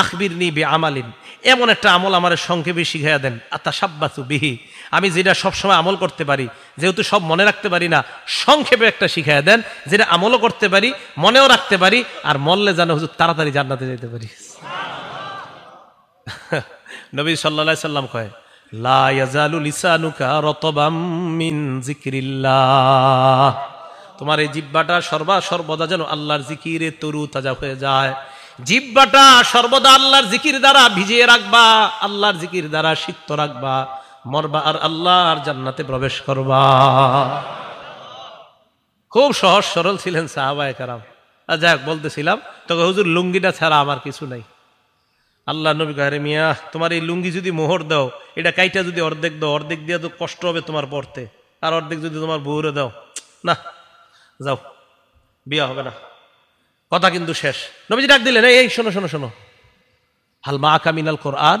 আখবির নি বে আমালিন এমন একটা আমল আমার সংক্ষেপে শিখাইয়া দেন আতা সাব্বাসু বিহি আমি যেটা সবসময় আমল করতে পারি যেহেতু সব মনে রাখতে পারি না সংক্ষেপে একটা শিখাইয়া দেন যেটা আমলও করতে পারি মনেও রাখতে পারি আর মল্লে যেন হুজুর তাড়াতাড়ি জান্নাতে যেতে পারি নবী সাল্লা সাল্লাম কয় তোমার এই জিব্বাটা সর্বা সর্বদা যেন আল্লাহর জিকিরে তরু তাজা হয়ে যায় জিব্বাটা সর্বদা আল্লাহর জিকির দ্বারা ভিজিয়ে রাখবা আল্লাহর জিকির দ্বারা সিক্ত রাখবা মরবা আর আল্লাহর জান্নাতে প্রবেশ করবা খুব সহজ সরল ছিলেন সাহাবায় কারাম যাই হোক বলতেছিলাম তোকে হুজুর লুঙ্গিটা ছাড়া আমার কিছু নাই আল্লাহ নবী কাহারে মিয়া তোমার এই লুঙ্গি যদি মোহর দাও এটা কাইটা যদি অর্ধেক দাও অর্ধেক দিয়ে তো কষ্ট হবে তোমার পড়তে আর অর্ধেক যদি তোমার বউরে দাও না যাও বিয়া হবে না কথা কিন্তু শেষ নবীজি ডাক দিলেন এই শোনো শোনো শোনো হাল মা কামিনাল বিমা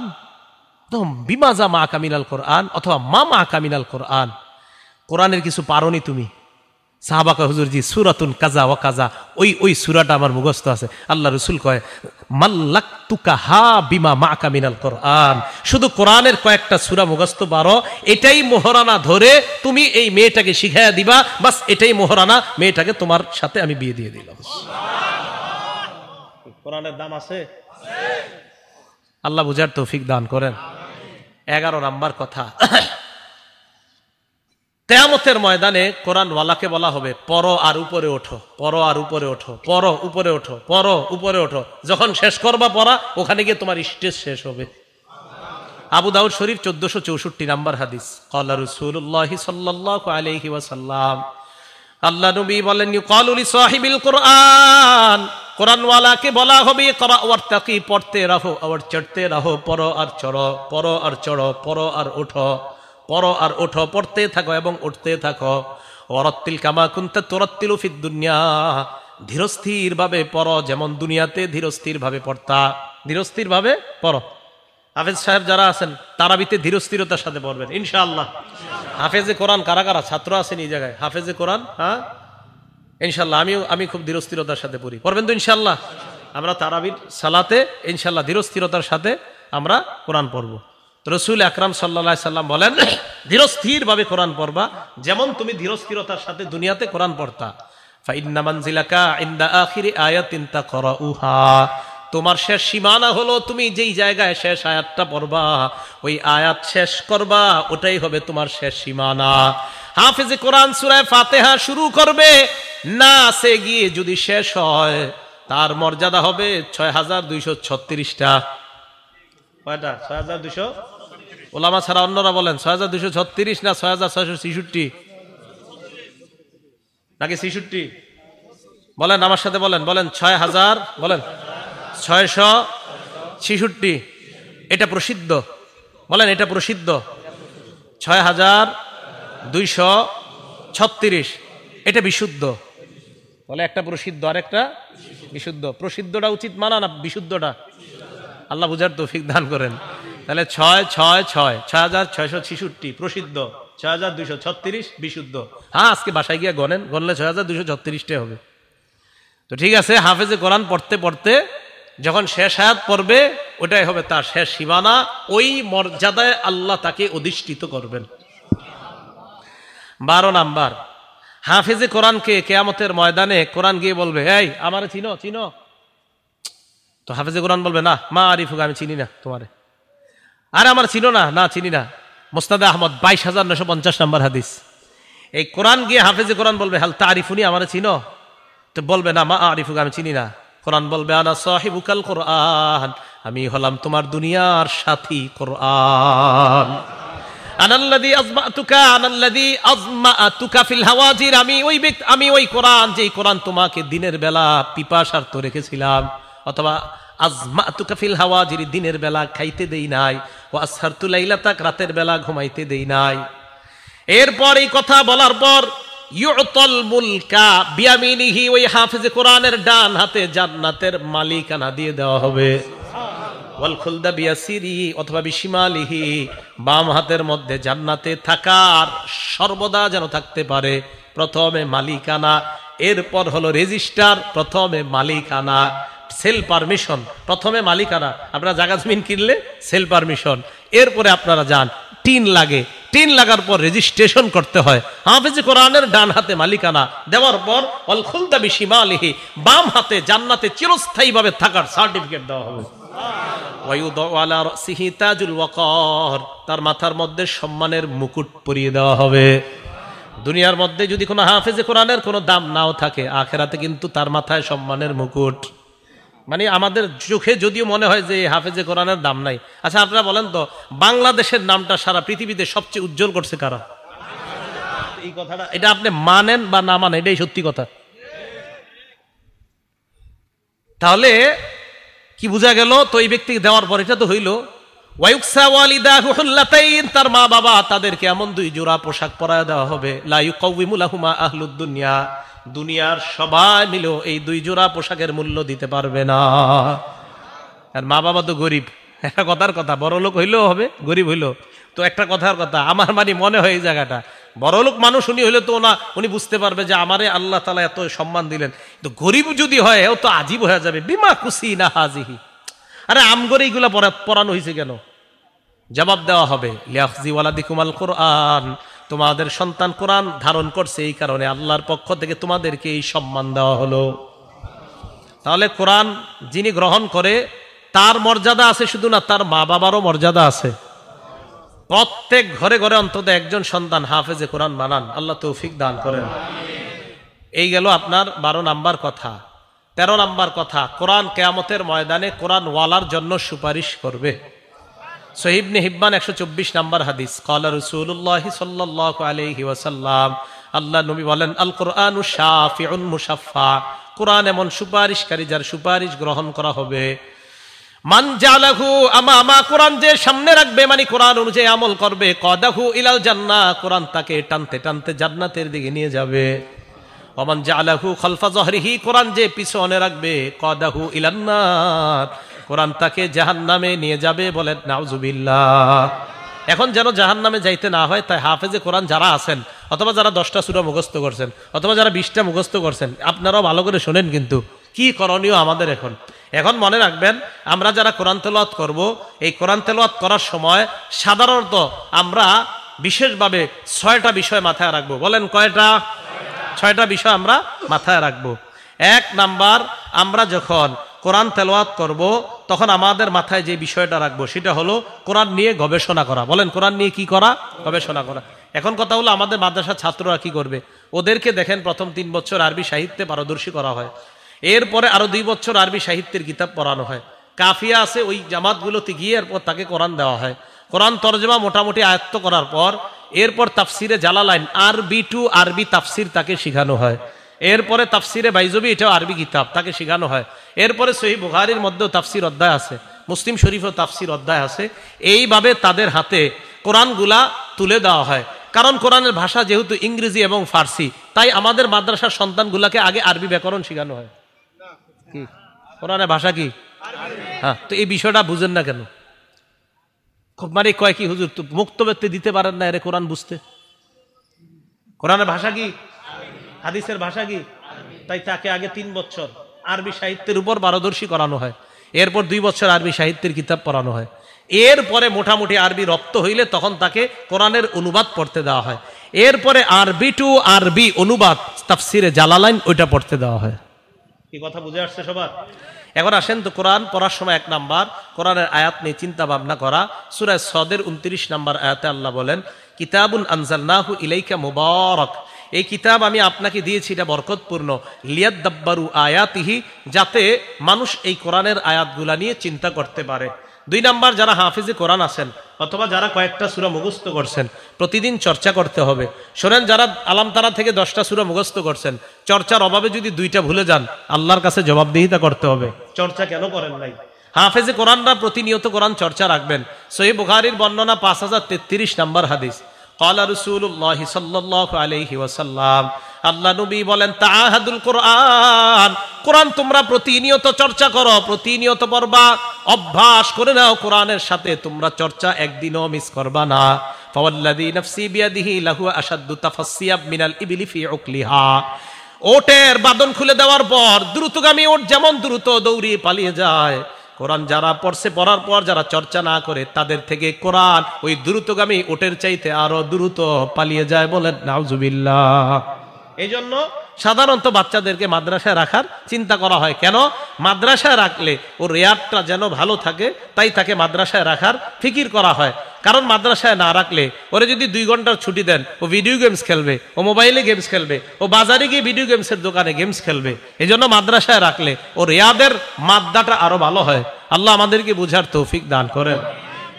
বিমাজা মা কামিনাল আন অথবা মা মা কামিনাল আন কোরআনের কিছু পারনি তুমি সাহাবাক হুজুর জি সুরাতুন কাজা ও কাজা ওই ওই সুরাটা আমার মুখস্থ আছে আল্লাহ রসুল কয় মাল্লাক তুকা হা বিমা মা কামিনাল কোরআন শুধু কোরআনের কয়েকটা সুরা মুখস্থ বারো এটাই মোহরানা ধরে তুমি এই মেয়েটাকে শিখাই দিবা বাস এটাই মোহরানা মেয়েটাকে তোমার সাথে আমি বিয়ে দিয়ে দিলাম কোরআনের দাম আছে আল্লাহ বুঝার তৌফিক দান করেন এগারো নাম্বার কথা তেয়ামতের ময়দানে কোরআনওয়ালাকে বলা হবে পর আর উপরে ওঠো পর আর উপরে ওঠো পর উপরে ওঠো পর উপরে ওঠো যখন শেষ করবা পড়া ওখানে গিয়ে তোমার স্টেজ শেষ হবে আবু দাউদ শরীফ চোদ্দশো চৌষট্টি নাম্বার হাদিস কল্লা রসুল্লাহ সাল্লাহ আলহি ওয়াসাল্লাম আল্লাহ নবী বলেন কলুল সাহিবিল কোরআন কোরআনওয়ালাকে বলা হবে করা আবার তাকে পড়তে রাহো আবার চড়তে রাহো পর আর চড় পর আর চড় পর আর ওঠো পড়ো আর ওঠো পড়তে থাকো এবং উঠতে থাকো অরত্তিল কামা কুন্তা তোরত্তিল ফিদ দুনিয়া ধীরস্থির ভাবে পর যেমন দুনিয়াতে ধীরস্থির ভাবে পড়তা ধীরস্থির ভাবে পর হাফেজ সাহেব যারা আছেন তারাবিতে ধীরস্থিরতার সাথে পড়বেন ইনশাআল্লাহ হাফেজে কোরআন কারা কারা ছাত্র আছেন এই জায়গায় হাফেজে কোরআন হ্যাঁ ইনশাল্লাহ আমিও আমি খুব ধীরস্থিরতার সাথে পড়ি পড়বেন তো ইনশাল্লাহ আমরা তারাবির সালাতে ইনশাল্লাহ ধীরস্থিরতার সাথে আমরা কোরআন পড়বো রসুল আকরাম সাল্লা সাল্লাম বলেন (clears throat) ধীরস্থিরভাবে কোরআন পড়বা যেমন তুমি ধীরস্থিরতার সাথে দুনিয়াতে কোরআন পড়তা তোমার শেষ সীমানা হলো তুমি যেই জায়গায় শেষ আয়াতটা পড়বা ওই আয়াত শেষ করবা ওটাই হবে তোমার শেষ সীমানা হাফেজে কোরআন সুরায় ফাতেহা শুরু করবে না সে গিয়ে যদি শেষ হয় তার মর্যাদা হবে ছয় হাজার দুইশো ছত্রিশটা কয়টা ছয় হাজার দুইশো ওলামা ছাড়া অন্যরা বলেন ছয় হাজার দুশো ছত্রিশ না ছয় হাজার ছয়শো ছিষট্টি নাকি ছিষট্টি বলেন আমার সাথে বলেন বলেন ছয় হাজার বলেন ছয়শ ছিষট্টি এটা প্রসিদ্ধ বলেন এটা প্রসিদ্ধ ছয় হাজার দুইশো ছত্রিশ এটা বিশুদ্ধ বলে একটা প্রসিদ্ধ আর একটা বিশুদ্ধ প্রসিদ্ধটা উচিত মানা না বিশুদ্ধটা আল্লাহ বুঝার ফিক দান করেন তাহলে ছয় ছয় ছয় ছয় হাজার ছয়শো ছিষট্টি প্রসিদ্ধ ছয় হাজার দুইশো ছত্রিশ বিশুদ্ধ হ্যাঁ আজকে বাসায় গিয়ে গণেন গণলে ছয় হাজার দুইশো ছত্রিশটাই হবে তো ঠিক আছে হাফেজে কোরআন পড়তে পড়তে যখন শেষ হায়াত পড়বে ওটাই হবে তার শেষ সীমানা ওই মর্যাদায় আল্লাহ তাকে অধিষ্ঠিত করবেন বারো নাম্বার হাফেজে কোরআনকে কেয়ামতের ময়দানে কোরআন গিয়ে বলবে এই আমারে চিনো চিনো তো হাফেজে কোরআন বলবে না মা আরিফুকে আমি চিনি না তোমারে আর আমার চিনো না না চিনি না মোস্তাদা আহমদ বাইশ হাজার নশো পঞ্চাশ নম্বর হাদিস এই কোরআন গিয়ে হাফেজে কোরআন বলবে হাল আরিফুনি আমার চিনো তো বলবে না মা আরিফুকে আমি চিনি না কোরআন বলবে আনা সাহেব উকাল কোরআন আমি হলাম তোমার দুনিয়ার সাথী কোরআন আনাল্লাদি আজমাতুকা আনাল্লাদি তুকা ফিল হাওয়াজির আমি ওই ব্যক্তি আমি ওই কোরআন যেই কোরআন তোমাকে দিনের বেলা তো রেখেছিলাম অথবা আজমাতুকাফিল যিনি দিনের বেলা খাইতে দেই নাই ও আসহারতুলাইলা তাক রাতের বেলা ঘুমাইতে দেই নাই এরপর এই কথা বলার পর ওই কোরআনের ডান হাতে জান্নাতের মালিকানা দিয়ে দেওয়া হবে খুলদা অথবা বাম হাতের মধ্যে জান্নাতে থাকার সর্বদা যেন থাকতে পারে প্রথমে মালিকানা এরপর হলো রেজিস্টার প্রথমে মালিকানা সেল পারমিশন প্রথমে মালিকানা আপনারা জায়গা জমিন কিনলে সেল পারমিশন এরপরে আপনারা যান টিন লাগে টিন লাগার পর রেজিস্ট্রেশন করতে হয় হাফেজ কোরআনের ডান হাতে মালিকানা দেওয়ার পর বেশি মা আলিহি বাম হাতে জান্নাতে চিরস্থায়ীভাবে থাকার সার্টিফিকেট দেওয়া হবে তার মাথার মধ্যে সম্মানের মুকুট পরিয়ে দেওয়া হবে দুনিয়ার মধ্যে যদি কোনো হাফেজে কোরআনের কোনো দাম নাও থাকে আখেরাতে কিন্তু তার মাথায় সম্মানের মুকুট মানে আমাদের চোখে যদিও মনে হয় যে হাফেজে কোরআনের দাম নাই আচ্ছা আপনারা বলেন তো বাংলাদেশের নামটা সারা পৃথিবীতে সবচেয়ে উজ্জ্বল করছে কারা এই কথাটা এটা আপনি মানেন বা না মানেন এটাই সত্যি কথা তাহলে কি বোঝা গেল তো এই ব্যক্তিকে দেওয়ার পর এটা তো হইলো তার মা বাবা তাদেরকে এমন দুই জোড়া পোশাক পরায় দেওয়া হবে লায়ু কৌমুলাহুমা আহলুদ্দুনিয়া দুনিয়ার সবাই মিলেও এই দুই জোড়া পোশাকের মূল্য দিতে পারবে না আর মা বাবা তো গরিব একটা কথার কথা বড় লোক হইলেও হবে গরিব হইলেও তো একটা কথার কথা আমার মানে মনে হয় এই জায়গাটা বড় লোক মানুষ উনি হইলে তো না উনি বুঝতে পারবে যে আমারে আল্লাহ তালা এত সম্মান দিলেন তো গরিব যদি হয় ও তো আজীব হয়ে যাবে বিমা খুশি না হাজিহি আরে আমগরে এইগুলা পড়ানো হয়েছে কেন জবাব দেওয়া হবে দিকুমাল কোরআন তোমাদের সন্তান কোরআন ধারণ করছে এই কারণে আল্লাহর পক্ষ থেকে তোমাদেরকে এই সম্মান দেওয়া হলো তাহলে কোরআন যিনি গ্রহণ করে তার মর্যাদা আছে শুধু না তার মা বাবারও মর্যাদা আছে প্রত্যেক ঘরে ঘরে অন্তত একজন সন্তান হাফেজে কোরআন মানান আল্লাহ তৌফিক দান করেন এই গেল আপনার বারো নাম্বার কথা তেরো নাম্বার কথা কোরআন কেয়ামতের ময়দানে কোরআন ওয়ালার জন্য সুপারিশ করবে সহিবনে হিব্বান একশো চব্বিশ নাম্বার হাদিস কলা রসুল্লাহ সাল্লাহ আলহি ওয়াসাল্লাম আল্লাহ নবী বলেন আল কোরআন মুসাফা কোরআন এমন সুপারিশকারী যার সুপারিশ গ্রহণ করা হবে মান জালাহু আমা আমা কোরআন যে সামনে রাখবে মানে কোরআন অনুযায়ী আমল করবে কদাহু ইলাল জান্না কোরআন তাকে টানতে টানতে জান্নাতের দিকে নিয়ে যাবে অমান জালাহু খলফা জহরিহি কোরআন যে পিছনে রাখবে কদাহু ইলান্নার কোরআন তাকে জাহান নামে নিয়ে যাবে বলে নাউজুবিল্লা এখন যেন জাহান নামে যাইতে না হয় তাই হাফেজে কোরআন যারা আছেন অথবা যারা দশটা সুরা মুখস্থ করছেন অথবা যারা বিশটা মুখস্থ করছেন আপনারাও ভালো করে শোনেন কিন্তু কি করণীয় আমাদের এখন এখন মনে রাখবেন আমরা যারা কোরআন তেলোয়াত করব এই কোরআন তেলোয়াত করার সময় সাধারণত আমরা বিশেষভাবে ছয়টা বিষয় মাথায় রাখবো বলেন কয়টা ছয়টা বিষয় আমরা মাথায় রাখব এক নাম্বার আমরা যখন কোরআন তেলোয়াত করব তখন আমাদের মাথায় যে বিষয়টা রাখবো সেটা হলো কোরআন নিয়ে গবেষণা করা বলেন কোরআন নিয়ে কি করা গবেষণা করা এখন কথা হলো আমাদের মাদ্রাসার ছাত্ররা কি করবে ওদেরকে দেখেন প্রথম তিন বছর আরবি সাহিত্যে পারদর্শী করা হয় এরপরে আরও দুই বছর আরবি সাহিত্যের কিতাব পড়ানো হয় কাফিয়া আছে ওই জামাতগুলোতে গিয়ে এরপর তাকে কোরআন দেওয়া হয় কোরআন তরজমা মোটামুটি আয়ত্ত করার পর এরপর তাফসিরে জালালাইন আরবি টু আরবি তাফসির তাকে শিখানো হয় এরপরে তাফসিরে বাইজবি এটাও আরবি কিতাব তাকে শিখানো হয় এরপরে সহি বুহারির মধ্যেও তাফসির অধ্যায় আছে মুসলিম শরীফও তাফসির অধ্যায় আছে এইভাবে তাদের হাতে কোরআনগুলা তুলে দেওয়া হয় কারণ কোরআনের ভাষা যেহেতু ইংরেজি এবং ফার্সি তাই আমাদের মাদ্রাসার সন্তানগুলাকে আগে আরবি ব্যাকরণ শেখানো হয় কি কোরআনের ভাষা কি হ্যাঁ তো এই বিষয়টা বুঝেন না কেন মানে কয় কি হুজুর মুক্ত ব্যক্তি দিতে পারেন না এর কোরআন বুঝতে কোরআনের ভাষা কি হাদিসের ভাষা কি তাই তাকে আগে তিন বছর আরবি সাহিত্যের উপর পারদর্শী করানো হয় এরপর দুই বছর আরবি সাহিত্যের কিতাব পড়ানো হয় এরপরে মোটামুটি আরবি রপ্ত হইলে তখন তাকে কোরআনের অনুবাদ পড়তে দেওয়া হয় এরপরে আরবি টু আরবি অনুবাদ তাফসিরে জালালাইন ওইটা পড়তে দেওয়া হয় কি কথা বুঝে আসছে সবার এখন আসেন তো কোরআন পড়ার সময় এক নাম্বার কোরআনের আয়াত নিয়ে চিন্তা ভাবনা করা সুরায় সদের উনত্রিশ নাম্বার আয়াতে আল্লাহ বলেন কিতাবুন নাহু ইলাইকা মুবারক এই কিতাব আমি আপনাকে দিয়েছি এটা বরকতপূর্ণ লিয়াদ্দাব্বারু আয়াতিহি যাতে মানুষ এই কোরআনের আয়াতগুলা নিয়ে চিন্তা করতে পারে দুই নাম্বার যারা হাফিজে কোরআন আছেন অথবা যারা কয়েকটা সুরা মুখস্থ করছেন প্রতিদিন চর্চা করতে হবে শোনেন যারা আলামতারা থেকে দশটা সুরা মুখস্থ করছেন চর্চার অভাবে যদি দুইটা ভুলে যান আল্লাহর কাছে জবাবদিহিতা করতে হবে চর্চা কেন করেন নাই হাফেজে কোরআনরা প্রতিনিয়ত কোরআন চর্চা রাখবেন সহি বুখারির বর্ণনা পাঁচ হাজার তেত্রিশ নাম্বার হাদিস কলা রসুল্লাহ সাল্লাহ আলহি ওয়াসাল্লাম আল্লাহ নবী বলেন তাহাদুল কোরআন কোরআন তোমরা প্রতিনিয়ত চর্চা করো প্রতিনিয়ত পড়বা অভ্যাস করে নাও কোরআনের সাথে তোমরা চর্চা একদিনও মিস করবা না ফাওয়াল্লাযী নাফসি বিয়াদিহি লাহু আশাদ্দু তাফাসসিয়াব মিনাল ইবলি ফি উকলিহা ওটের বাদন খুলে দেওয়ার পর দ্রুতগামী ওট যেমন দ্রুত দৌড়িয়ে পালিয়ে যায় কোরআন যারা পড়ছে পড়ার পর যারা চর্চা না করে তাদের থেকে কোরআন ওই দ্রুতগামী ওটের চাইতে আরো দ্রুত পালিয়ে যায় বলেন নাউজুবিল্লাহ এই জন্য সাধারণত বাচ্চাদেরকে মাদ্রাসায় রাখার চিন্তা করা হয় কেন মাদ্রাসায় রাখলে ওর রেয়ারটা যেন ভালো থাকে তাই তাকে মাদ্রাসায় রাখার ফিকির করা হয় কারণ মাদ্রাসায় না রাখলে ওরে যদি দুই ঘন্টার ছুটি দেন ও ভিডিও গেমস খেলবে ও মোবাইলে গেমস খেলবে ও বাজারে গিয়ে ভিডিও গেমসের দোকানে গেমস খেলবে এই জন্য মাদ্রাসায় রাখলে ও রেয়াদের মাদ্দাটা আরো ভালো হয় আল্লাহ আমাদেরকে বুঝার তৌফিক দান করেন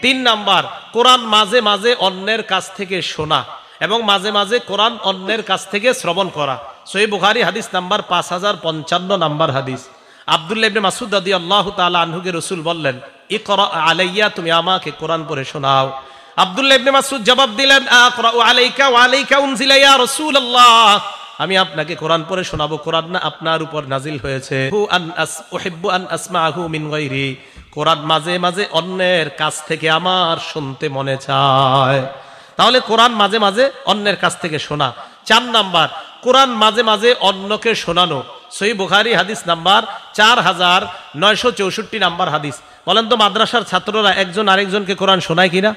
তিন নাম্বার কোরআন মাঝে মাঝে অন্যের কাছ থেকে শোনা এবং মাঝে মাঝে কোরআন অন্যের কাছ থেকে শ্রবণ করা সই বুখারি হাদিস নাম্বার পাঁচ হাজার পঞ্চান্ন নাম্বার হাদিস আবদুল্লা ইবনে মাসুদ দাদি আল্লাহ তালা আনহুকে রসুল বললেন ই আলাইয়া তুমি আমাকে কোরআন পড়ে শোনাও আবদুল্লাহ ইবনে মাসুদ জবাব দিলেন আলাইকা আলাইকা উনজিলা ইয়া রাসূলুল্লাহ আমি আপনাকে কোরআন পড়ে শোনাবো কোরআন না আপনার উপর নাজিল হয়েছে কোরআন মাঝে মাঝে অন্যের কাছ থেকে আমার শুনতে মনে চায় তাহলে কোরআন মাঝে মাঝে অন্যের কাছ থেকে শোনা চার নাম্বার কোরআন মাঝে মাঝে অন্যকে শোনানো সই বুখারি হাদিস নাম্বার চার হাজার নয়শো চৌষট্টি নাম্বার হাদিস বলেন তো মাদ্রাসার ছাত্ররা একজন আরেকজনকে কোরআন শোনায় কিনা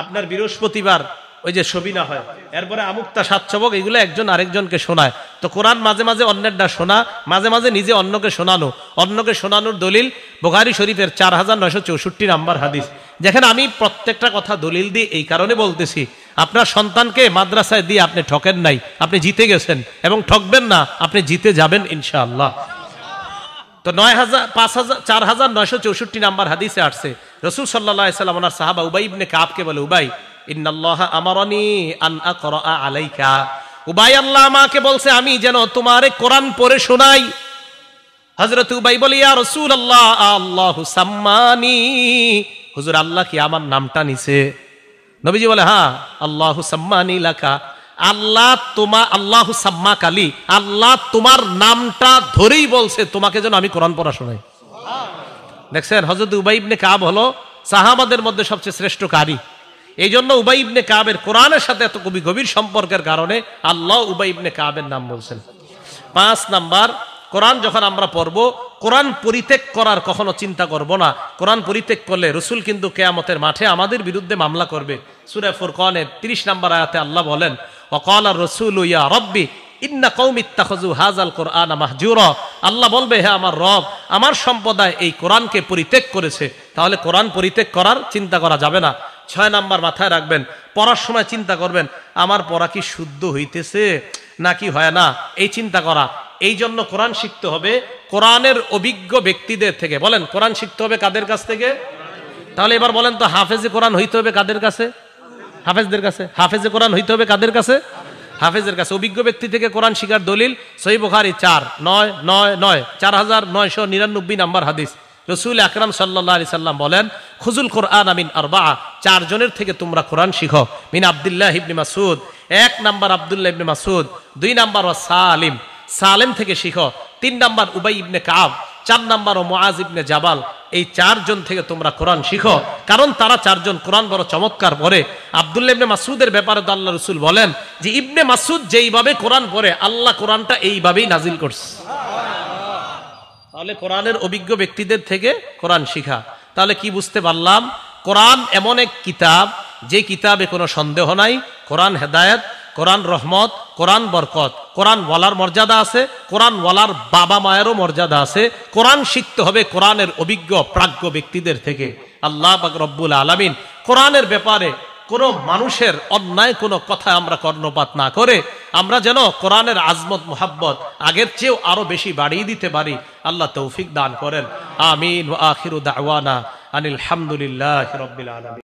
আপনার বৃহস্পতিবার ওই যে সবিনা হয় এরপরে আমুক্তা সাতচবক এগুলো একজন আরেকজনকে শোনায় তো কোরআন মাঝে মাঝে অন্যেরটা শোনা মাঝে মাঝে নিজে অন্যকে শোনানো অন্যকে শোনানোর দলিল বোখারি শরীফের চার হাজার নয়শো চৌষট্টি নাম্বার হাদিস যেখানে আমি প্রত্যেকটা কথা দলিল দিই এই কারণে বলতেছি আপনার সন্তানকে মাদ্রাসায় দিয়ে আপনি ঠকেন নাই আপনি জিতে গেছেন এবং ঠকবেন না আপনি জিতে যাবেন ইনশাআল্লাহ তো নয় হাজার পাঁচ হাজার চার হাজার নয়শো চৌষট্টি নাম্বার হাদিসে আসছে রসুল সাল্লাহ সাল্লাম ওনার সাহাবা উবাই ইবনে কাপকে বলে উবাই আমাকে বলছে আমি যেন তোমারে কোরআন পরে শোনাই হজরত উবাই বলে ইয়া রসুল আল্লাহ আল্লাহ সাম্মানি হুজুর আল্লাহ কি আমার নামটা নিছে নবীজি বলে হ্যাঁ আল্লাহ সাম্মানি লাকা আল্লাহ তোমা আল্লাহ সাম্মা কালী আল্লাহ তোমার নামটা ধরেই বলছে তোমাকে যেন আমি কোরআন পড়া শোনাই দেখছেন হজরত উবাইবনে কাব হলো সাহাবাদের মধ্যে সবচেয়ে শ্রেষ্ঠ কারি এই জন্য উবাইবনে কাবের কোরআনের সাথে এত কবি গভীর সম্পর্কের কারণে আল্লাহ উবাইবনে কাবের নাম বলছেন পাঁচ নাম্বার কোরআন যখন আমরা পড়ব কোরআন পরিত্যাগ করার কখনো চিন্তা করব না কোরআন পরিত্যাগ করলে রসুল কিন্তু কেয়ামতের মাঠে আমাদের বিরুদ্ধে মামলা করবে সুরে ফুরকনের তিরিশ নম্বর আয়াতে আল্লাহ বলেন অকাল আর রসুল ইয়া রব্বি ইন্না হাজ হাজাল কোরআন মাহজুর আল্লাহ বলবে হ্যাঁ আমার রব আমার সম্প্রদায় এই কোরআনকে পরিত্যাগ করেছে তাহলে কোরআন পরিত্যাগ করার চিন্তা করা যাবে না ছয় নাম্বার মাথায় রাখবেন পড়ার সময় চিন্তা করবেন আমার পড়া কি শুদ্ধ হইতেছে নাকি হয় না এই চিন্তা করা এই জন্য কোরআন শিখতে হবে কোরআনের অভিজ্ঞ ব্যক্তিদের থেকে বলেন কোরআন শিখতে হবে কাদের কাছ থেকে তাহলে এবার বলেন তো হাফেজে কোরআন হইতে হবে কাদের কাছে হাফেজদের কাছে হাফেজে কোরআন হইতে হবে কাদের কাছে হাফেজের কাছে অভিজ্ঞ ব্যক্তি থেকে কোরআন শিখার দলিল সহি চার নয় নয় নয় চার হাজার নয়শো নিরানব্বই নাম্বার হাদিস রসুল আকরাম সাল্লাহ আলি সাল্লাম বলেন খুজুল কোরআন আমিন আর বা চারজনের থেকে তোমরা কোরআন শিখো মিন আবদুল্লাহ ইবনি মাসুদ এক নাম্বার আবদুল্লাহ ইবনি মাসুদ দুই নাম্বার ওয়া আলিম সালেম থেকে শিখো তিন নাম্বার উবাই ইবনে কাব চার নাম্বার ও মোয়াজ ইবনে জাবাল এই চারজন থেকে তোমরা কোরআন শিখো কারণ তারা চারজন কোরআন বড় চমৎকার পরে আবদুল্লা ইবনে মাসুদের ব্যাপারে তো আল্লাহ রসুল বলেন যে ইবনে মাসুদ যেইভাবে কোরআন পরে আল্লাহ কোরআনটা এইভাবেই নাজিল করছে তাহলে কোরআনের অভিজ্ঞ ব্যক্তিদের থেকে কোরআন শিখা তাহলে কি বুঝতে পারলাম কোরআন এমন এক কিতাব যে কিতাবে কোনো সন্দেহ নাই কোরআন হেদায়ত কোরআন রহমত কোরআন বরকত কোরআন ওয়ালার মর্যাদা আছে কোরআন ওয়ালার বাবা মায়েরও মর্যাদা আছে কোরআন শিখতে হবে কোরআনের অভিজ্ঞ প্রাজ্ঞ ব্যক্তিদের থেকে আল্লাহ রব্বুল আলমিন কোরআনের ব্যাপারে কোন মানুষের অন্যায় কোন কথা আমরা কর্ণপাত না করে আমরা যেন কোরআনের আজমত মোহাব্বত আগের চেয়েও আরো বেশি বাড়িয়ে দিতে পারি আল্লাহ তৌফিক দান করেন আমিন আখিরুদ আনিল হামদুলিল্লাহ রবিল আলমিন